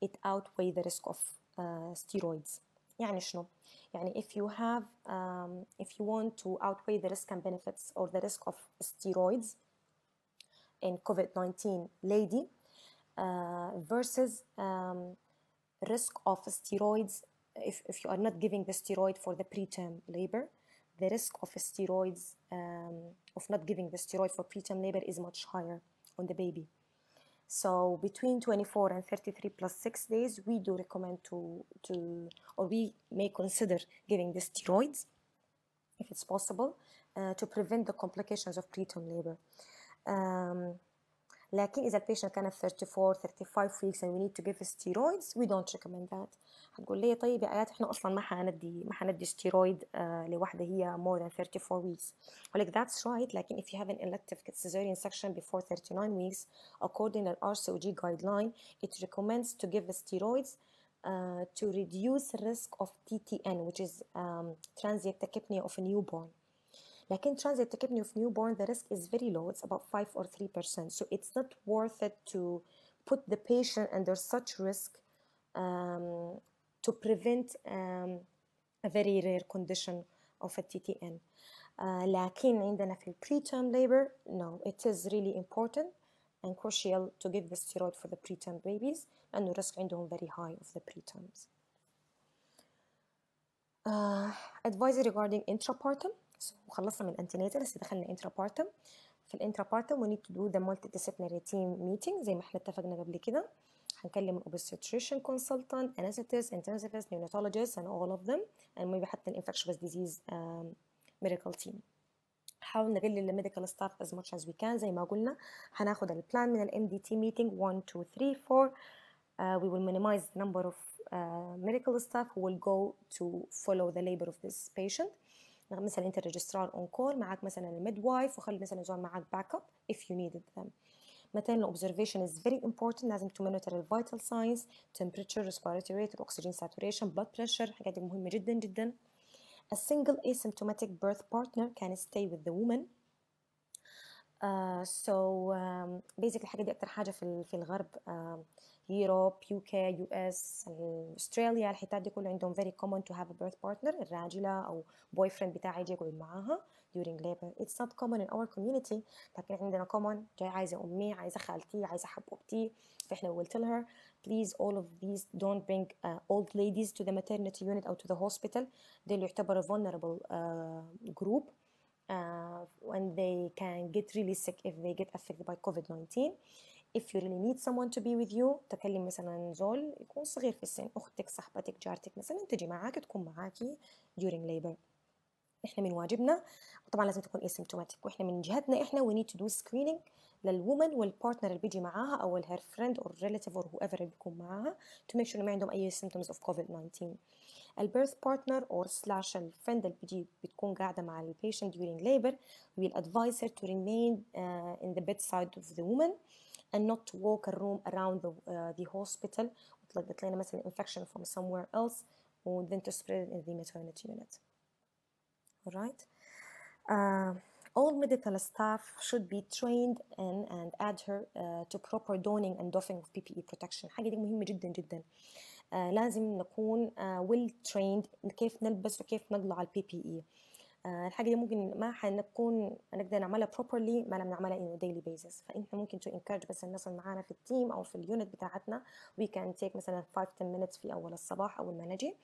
it outweighs the risk of uh, steroids يعني شنو يعني if you have um, if you want to outweigh the risk and benefits or the risk of steroids in COVID-19 lady uh, versus um, risk of steroids if, if you are not giving the steroid for the preterm labor the risk of steroids um, of not giving the steroid for preterm labor is much higher on the baby so between 24 and 33 plus 6 days we do recommend to, to or we may consider giving the steroids if it's possible uh, to prevent the complications of preterm labor um, لكن إذا البيشنت كان في 34 35 weeks and we need to give steroids we don't recommend that هتقول لي طيب يا آيات احنا أصلا ما هندي ما هندي steroid uh, لواحدة هي more than 34 weeks هقول لك that's right لكن if you have an elective cesarean section before 39 weeks according to RCOG guideline it recommends to give steroids uh, to reduce risk of TTN which is um, transient tachypnea of a newborn in transit the kidney of newborn the risk is very low it's about 5 or 3% so it's not worth it to put the patient under such risk um, to prevent um, a very rare condition of a TTN uh, in عندنا preterm labor no it is really important and crucial to give the steroid for the preterm babies the risk عندهم very high of the preterms uh, advice regarding intrapartum وخلصنا من الانتيناتال بس دخلنا انترا بارتم في الانترابارتم وي نيد تو دو ذا مالتي ديسيبلينري تيم ميتنج زي ما احنا اتفقنا قبل كده هنكلم الاوبستريشن كونسلتنت انستيست انتنسيفست نيوناتولوجيست and all of them and maybe حتى الانفكشوس ديزيز ميديكال تيم حاول نقلل الميديكال ستاف as much as we can زي ما قلنا هناخد البلان من الام دي تي ميتنج 1 2 3 4 Uh, we will minimize the number of uh, medical staff who will go to follow the labor of this patient مثلا انت ريجسترار اون كول معك مثلا الميد وايف وخلي مثلا زون معك باك اب if you needed them مثلا observation is very important لازم تو monitor ال vital signs temperature respiratory rate الاكسجين saturation blood pressure الحاجات دي مهمه جدا جدا a single asymptomatic birth partner can stay with the woman uh, so um, basically حاجة دي اكتر حاجه في في الغرب uh, يوروب يو كي يو اس استراليا الحتات دي كله عندهم very common to have a birth partner الراجله او بوي فريند بتاعي يجي يقعد معاها during labor it's not common in our community لكن عندنا common جاي عايزه امي عايزه خالتي عايزه حبوبتي فاحنا will tell her please all of these don't bring uh, old ladies to the maternity unit or to the hospital They دول a vulnerable uh, group uh, and they can get really sick if they get affected by COVID-19 if you really need someone to be with you تكلم مثلا زول يكون صغير في السن اختك صاحبتك جارتك مثلا تجي معاك تكون معاكي during labor احنا من واجبنا وطبعا لازم تكون asymptomatic واحنا من جهتنا احنا we need to do screening للwoman والبارتنر اللي بيجي معاها او her friend or relative or whoever اللي بيكون معاها to make sure ما عندهم اي symptoms of covid 19 البيرث بارتنر او سلاش الفريند اللي بتجي بتكون قاعده مع البيشنت during labor will advise her to remain uh, in the bedside of the woman and not to walk a room around the, uh, the hospital وطلقت لنا مثلا infection from somewhere else and then to spread it in the maternity unit alright uh, all medical staff should be trained in and adhere uh, to proper donning and doffing of PPE protection حاجة دي مهمة جدا جدا آه uh, لازم نكون آه uh, well trained كيف نلبس وكيف نقلع على PPE آه الحاجه دي ممكن ما حنكون نقدر نعملها بروبرلي ما لم نعملها ان ديلي بيزس فانت ممكن تو انكارج بس الناس اللي معانا في التيم او في اليونت بتاعتنا وي كان تيك مثلا 5 10 minutes في اول الصباح اول ما نجي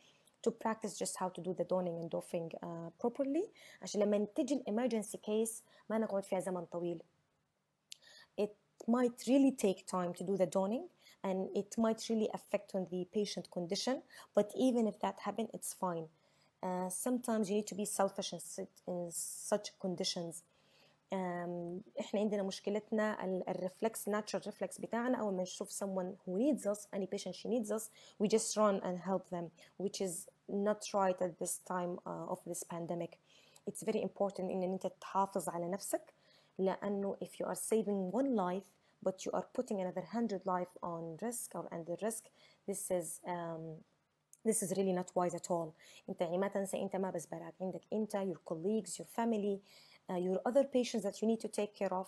to practice just how to do the donning and doffing uh, properly عشان لما تجي الامرجنسي كيس ما نقعد فيها زمن طويل it might really take time to do the donning and it might really affect on the patient condition but even if that happen it's fine Uh, sometimes you need to be selfish in, in such conditions um, احنا عندنا مشكلتنا reflex, natural reflex بتاعنا اول ما نشوف someone who needs us any patient she needs us we just run and help them which is not right at this time uh, of this pandemic it's very important ان انت تحافظ على نفسك لانه if you are saving one life but you are putting another 100 life on risk or under risk this is um, this is really not wise at all انت يعني ما تنسى انت ما بس براك عندك انت your colleagues your family uh, your other patients that you need to take care of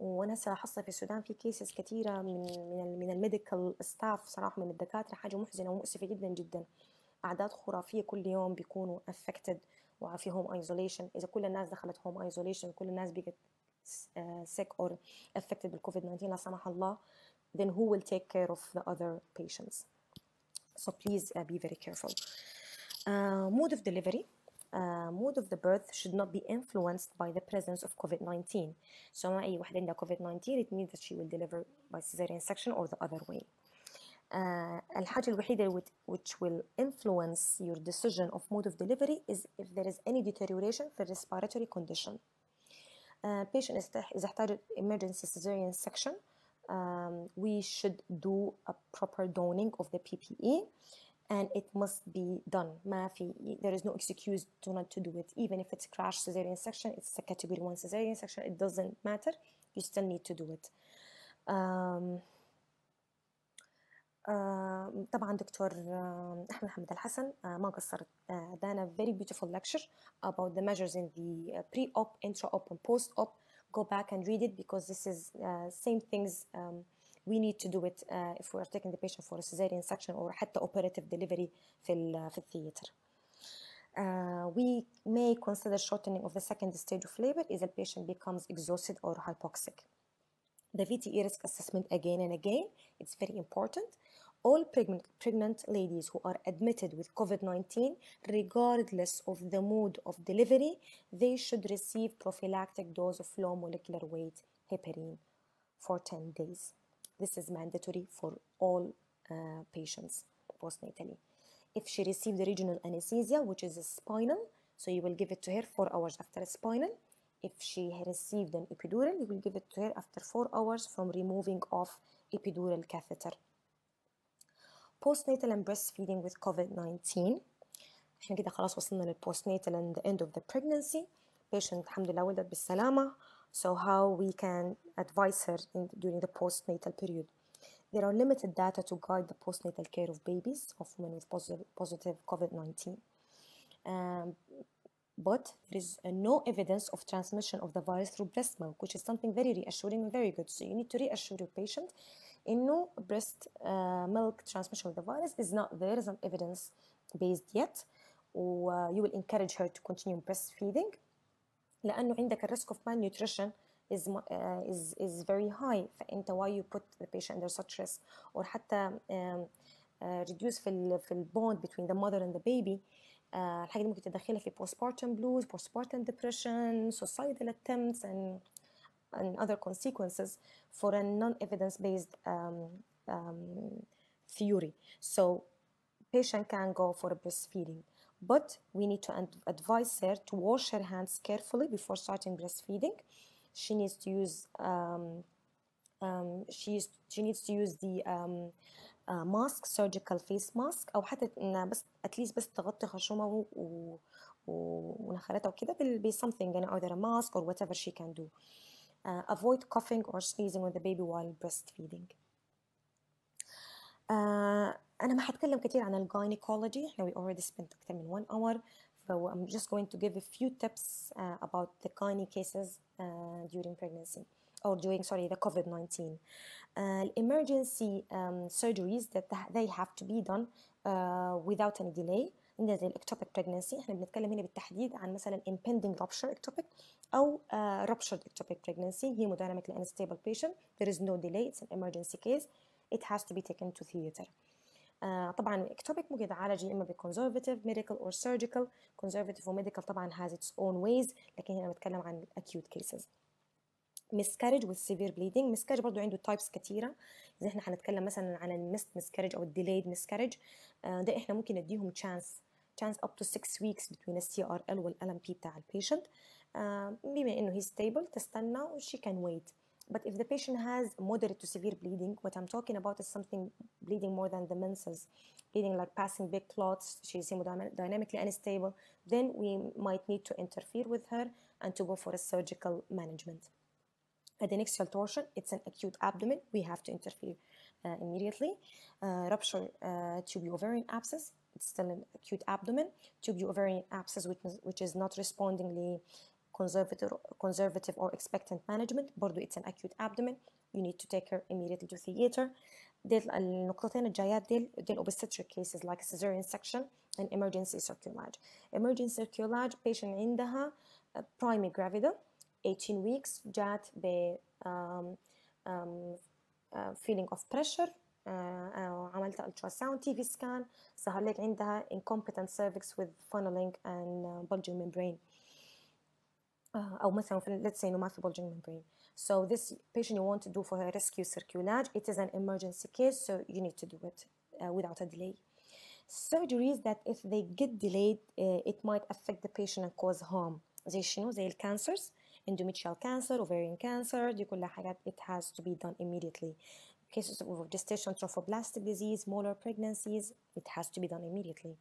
وانا صراحه في السودان في كيسز كثيره من من من الميديكال ستاف صراحه من الدكاتره حاجه محزنه ومؤسفه جدا جدا اعداد خرافيه كل يوم بيكونوا affected وفي هوم ايزوليشن اذا كل الناس دخلت هوم ايزوليشن كل الناس بقت uh, sick or affected بالكوفيد 19 لا سمح الله then who will take care of the other patients So please uh, be very careful. Uh, mode of delivery. Uh, mode of the birth should not be influenced by the presence of COVID-19. So if أي واحدة COVID-19 it means that she will deliver by cesarean section or the other way. Uh, which will influence your decision of mode of delivery is if there is any deterioration for respiratory condition. Uh, patient إذا احتاج emergency cesarean section um, we should do a proper donning of the PPE and it must be done there is no excuse to not to do it even if it's crash cesarean section it's a category 1 cesarean section it doesn't matter you still need to do it um, Uh, طبعا دكتور uh, احمد حمد الحسن uh, ما قصرت دانا very beautiful lecture about the measures in the pre-op, intra-op and post-op go back and read it because this is uh, same things um, we need to do it uh, if we're taking the patient for a cesarean section or the operative delivery في في theatre. Uh, we may consider shortening of the second stage of labor if the patient becomes exhausted or hypoxic. The VTE risk assessment again and again, it's very important all pregnant ladies who are admitted with COVID-19, regardless of the mode of delivery, they should receive prophylactic dose of low molecular weight heparin for 10 days. This is mandatory for all uh, patients postnatally. If she received regional anesthesia, which is a spinal, so you will give it to her 4 hours after a spinal. If she received an epidural, you will give it to her after 4 hours from removing of epidural catheter postnatal and breastfeeding with COVID-19 احنا كده خلاص وصلنا للبوستناتال and the end of the pregnancy patient الحمد لله ولدت بالسلامة so how we can advise her in, during the postnatal period there are limited data to guide the postnatal care of babies of women with positive, positive COVID-19 um, but there is uh, no evidence of transmission of the virus through breast milk, which is something very reassuring and very good. So you need to reassure your patient انه بريست uh, milk transmission of the virus is not there isn't evidence based yet و uh, you will encourage her to continue breastfeeding لانه عندك الريسك اوف مال نيوتريشن is uh, is is very high فانت why you put the patient under such risk or حتى um, uh, reduce في ال في البوند between the mother and the baby uh, الحاجه دي ممكن تدخلها في postpartum blues postpartum depression suicidal attempts and and other consequences for a non-evidence-based um, um, theory. So patient can go for breastfeeding, but we need to advise her to wash her hands carefully before starting breastfeeding. She needs to use um, um, she, she needs to use the um, uh, mask surgical face mask او حتى انها بس اتليست بس تغطي خشومها و, و ونخرتها وكده بال something يعني either a mask or whatever she can do. Uh, avoid coughing or sneezing with the baby while breastfeeding. Uh, أنا ما هتكلم كتير عن الجاينيكولوجي احنا we already spent time من 1 hour so I'm just going to give a few tips uh, about the gynae cases uh, during pregnancy or during sorry the COVID-19 uh, emergency um, surgeries that they have to be done uh, without any delay ده زي الاكتوبيك بريجنسي احنا بنتكلم هنا بالتحديد عن مثلا impending rupture ectopic او uh, ruptured ectopic pregnancy ل unstable patient there is no delay it's an emergency case it has to be taken to theater طبعا الاكتوبيك ممكن يتعالج يا اما medical ميديكال اور سيرجيكال or وميديكال طبعا has its own ways لكن هنا بتكلم عن acute cases miscarriage with severe bleeding miscarriage برضو عنده types كتيره زي احنا هنتكلم مثلا عن missed miscarriage او delayed miscarriage ده احنا ممكن نديهم chance chance up to 6 weeks between a CRL and LMP. بي بتاع patient, uh, بما انه he's stable تستنى she can wait But if the patient has moderate to severe bleeding, what I'm talking about is something bleeding more than the menses, bleeding like passing big clots, she's hemodynamically unstable, then we might need to interfere with her and to go for a surgical management. Adnexal torsion, it's an acute abdomen, we have to interfere. Uh, immediately. Uh, rupture uh, tube ovarian abscess it's still an acute abdomen, tubule ovarian abscess, which is, which is not respondingly conservative, conservative or expectant management. برضو it's an acute abdomen. You need to take her immediately to theater. ديل النقطتين الجايات ديل ديل obstetric cases like cesarean section and emergency circulage. Emergency circulage patient عندها primary gravida 18 weeks جات ب um, um, feeling of pressure عملت TV scan. So في سكان ظهر لك عندها incompetent cervix with funneling and bulging membrane او مثلا let's say انه ما في bulging membrane so this patient you want to do for her rescue circulage it is an emergency case so you need to do it uh, without a delay surgeries that if they get delayed uh, it might affect the patient and cause harm زي شنو زي الكانسرز cancers endometrial cancer ovarian cancer دي كلها حاجات it has to be done immediately cases of gestation trophoblastic disease molar pregnancies it has to be done immediately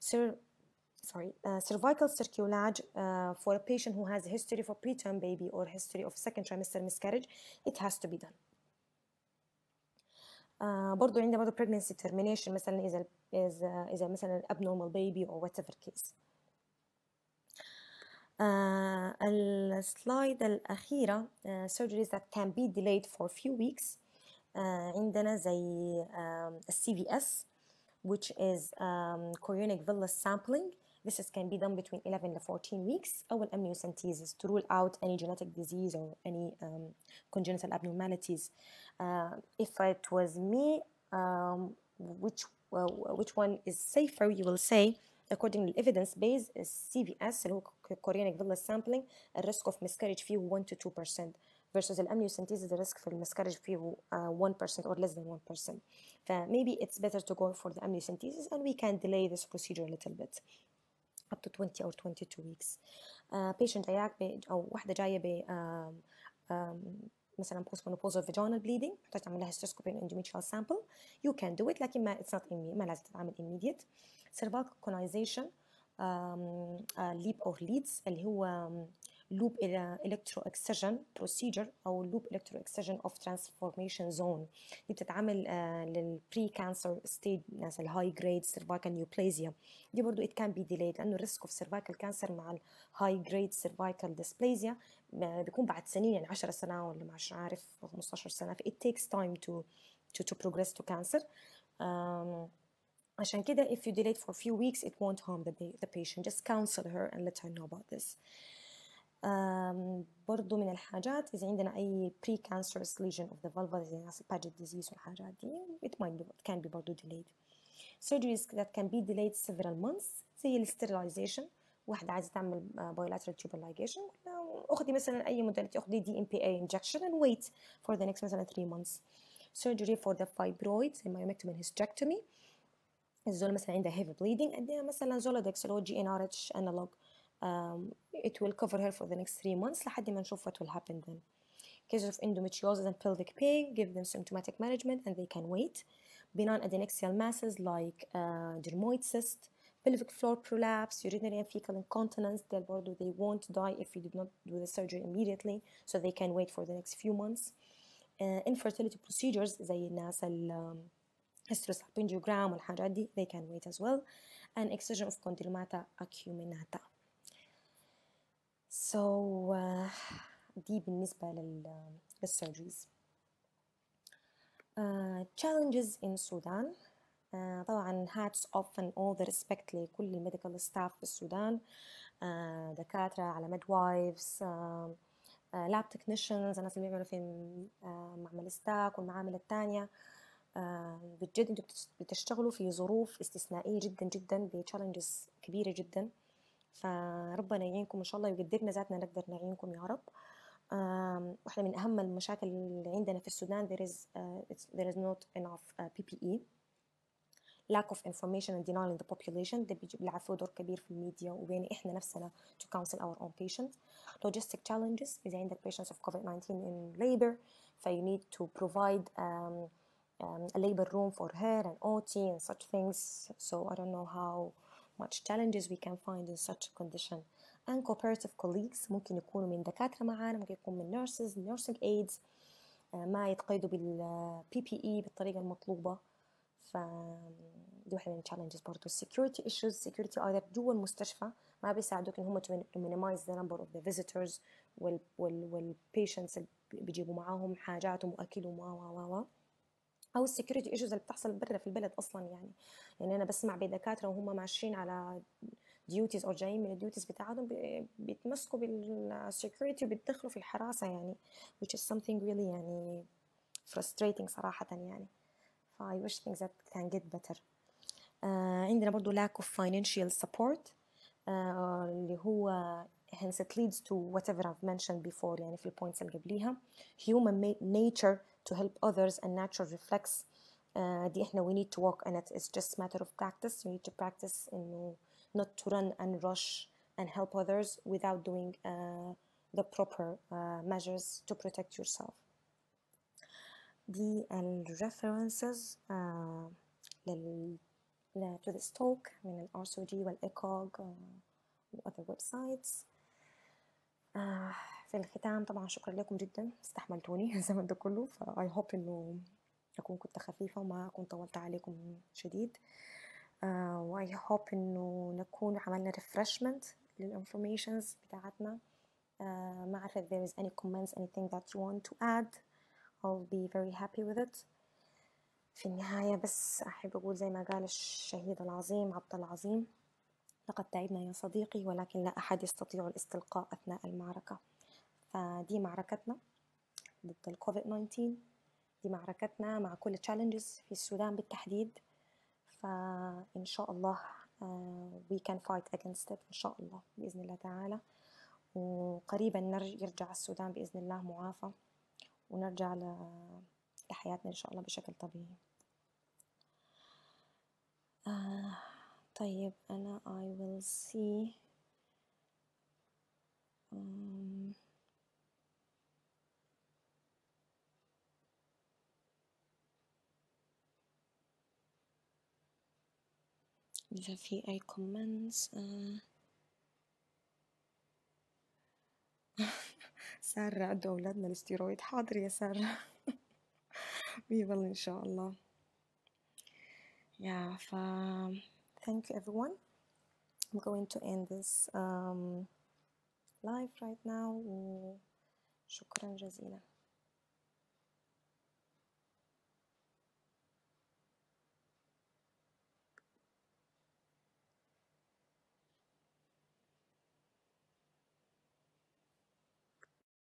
so sorry, uh, cervical circulage uh, for a patient who has a history for preterm baby or history of second trimester miscarriage, it has to be done. Uh, برضو عندنا برضو pregnancy termination مثلا is إذا إذا مثلا abnormal baby or whatever case. السلايد الأخيرة surgeries that can be delayed for a few weeks عندنا زي CVS, which is um, chorionic villus sampling This is, can be done between 11 to 14 weeks أو amniocentesis to rule out any genetic disease or any um, congenital abnormalities. Uh, if it was me, um, which, well, which one is safer, you will say According to evidence base, uh, CVS اللي هو Chorionic villus sampling, الريسك اوف miscarriage فيه 1 to 2% versus amniocentesis, الريسك في المسكرج فيه uh, 1% or less than 1%. ف maybe it's better to go for the amniocentesis and we can delay this procedure a little bit. up to 20 or 22 weeks uh, patient جاياك أو واحدة جاية ب um, um, مثلا بوست مونوبوزال فيجينال بليدنج محتاج تعمل لها هيستروسكوبي اندوميتريال سامبل يو كان دو ات لكن ما اتس نوت ما لازم تتعمل سيرفال كولونايزيشن ليب اور ليدز اللي هو loop electro excision procedure او loop electro excision of transformation zone دي بتتعمل لل pre cancer stage ناس high grade cervical neoplasia دي برضو it can be delayed لانه risk of cervical cancer مع ال high grade cervical dysplasia بيكون بعد سنين يعني 10 سنه ولا مش عارف 15 سنه ف it takes time to to to progress to cancer um, عشان كده if you delay for a few weeks it won't harm the, the patient just counsel her and let her know about this برضو من الحاجات إذا عندنا أي pre cancerous lesion of the vulva زي ناس Paget disease والحاجات دي it might be, it can be برضو delayed surgeries that can be delayed several months زي ال sterilization واحدة عايزة تعمل bilateral tubal ligation اخذي مثلا أي مدة أخدي DMPA injection and wait for the next مثلا 3 months surgery for the fibroid زي myomectomy and hysterectomy الزول مثلا عندها heavy bleeding أديها مثلا زولودكس اللي هو جي ان ار اتش انالوج um, it will cover her for the next three months لحد ما نشوف what will happen then cases of endometriosis and pelvic pain give them symptomatic management and they can wait benign adnexal masses like uh, dermoid cyst pelvic floor prolapse urinary and fecal incontinence they'll they won't die if you did not do the surgery immediately so they can wait for the next few months uh, infertility procedures زي الناس ال hysterosalpingogram um, والحاجات دي they can wait as well and excision of condylomata acuminata so uh, دي بالنسبة لل للسيرجريز uh, آه، challenges in السودان آه، uh, طبعا hats off and all the respect لكل medical staff في السودان uh, دكاترة على midwives uh, لاب uh, تكنيشنز الناس اللي بيعملوا في uh, معمل ستاك والمعامل التانية بجد انتوا بتشتغلوا في ظروف استثنائية جدا جدا بتشالنجز كبيرة جدا فربنا يعينكم ان شاء الله ويقدرنا ذاتنا نقدر نعينكم يا رب واحدة من أهم المشاكل اللي عندنا في السودان there is, uh, there is not enough uh, PPE lack of information and denial in the population ده بيجيب لعب فيه دور كبير في الميديا وبين احنا نفسنا to counsel our own patients logistic challenges إذا عندك patients of COVID-19 in labor ف you need to provide um, um, a labor room for her and OT and such things so I don't know how much challenges we can find in such a condition and cooperative colleagues ممكن يكونوا من دكاترة معانا ممكن يكون من nurses nursing aides ما يتقيدوا بال PPE بالطريقة المطلوبة ف دي واحدة من التشالنجز برضه security issues security either جوا المستشفى ما بيساعدوك ان هم to minimize the number of the visitors وال وال, وال patients اللي بيجيبوا معاهم حاجاتهم واكلهم و و و او السكيورتي ايشوز اللي بتحصل برا في البلد اصلا يعني يعني انا بسمع بدكاتره وهم ماشيين على ديوتيز او جايين من الديوتيز بتاعتهم بيتمسكوا بالسكيورتي وبيدخلوا في الحراسه يعني which is something really يعني frustrating صراحه يعني ف I wish things that can get better uh, عندنا برضو lack of financial support uh, اللي هو hence it leads to whatever I've mentioned before يعني في points اللي قبليها human nature to help others and natural reflex دي uh, احنا we need to work on it it's just matter of practice you need to practice انه uh, not to run and rush and help others without doing uh, the proper uh, measures to protect yourself دي uh, references uh, to this talk من ال RCG والإيكوغ uh, and other websites uh, في الختام طبعا شكرا لكم جدا استحملتوني الزمن ده كله فاي هوب انه اكون كنت خفيفه وما اكون طولت عليكم شديد واي uh, هوب انه نكون عملنا ريفرشمنت للانفورميشنز بتاعتنا uh, ما اعرف if there is any comments anything that you want to add I'll be very happy with it في النهاية بس أحب أقول زي ما قال الشهيد العظيم عبد العظيم لقد تعبنا يا صديقي ولكن لا أحد يستطيع الاستلقاء أثناء المعركة فدي معركتنا ضد الكوفيد 19 دي معركتنا مع كل تشالنجز في السودان بالتحديد فإن شاء الله آه، we can fight against it إن شاء الله بإذن الله تعالى وقريبا يرجع السودان بإذن الله معافى ونرجع لحياتنا إن شاء الله بشكل طبيعي آه طيب أنا I will see um, إذا في أي كومنتس آه. سارة عدوا أولادنا الاستيرويد حاضر يا سارة والله إن شاء الله yeah ف thank you everyone I'm going to end this um, live right now وشكرا جزيلا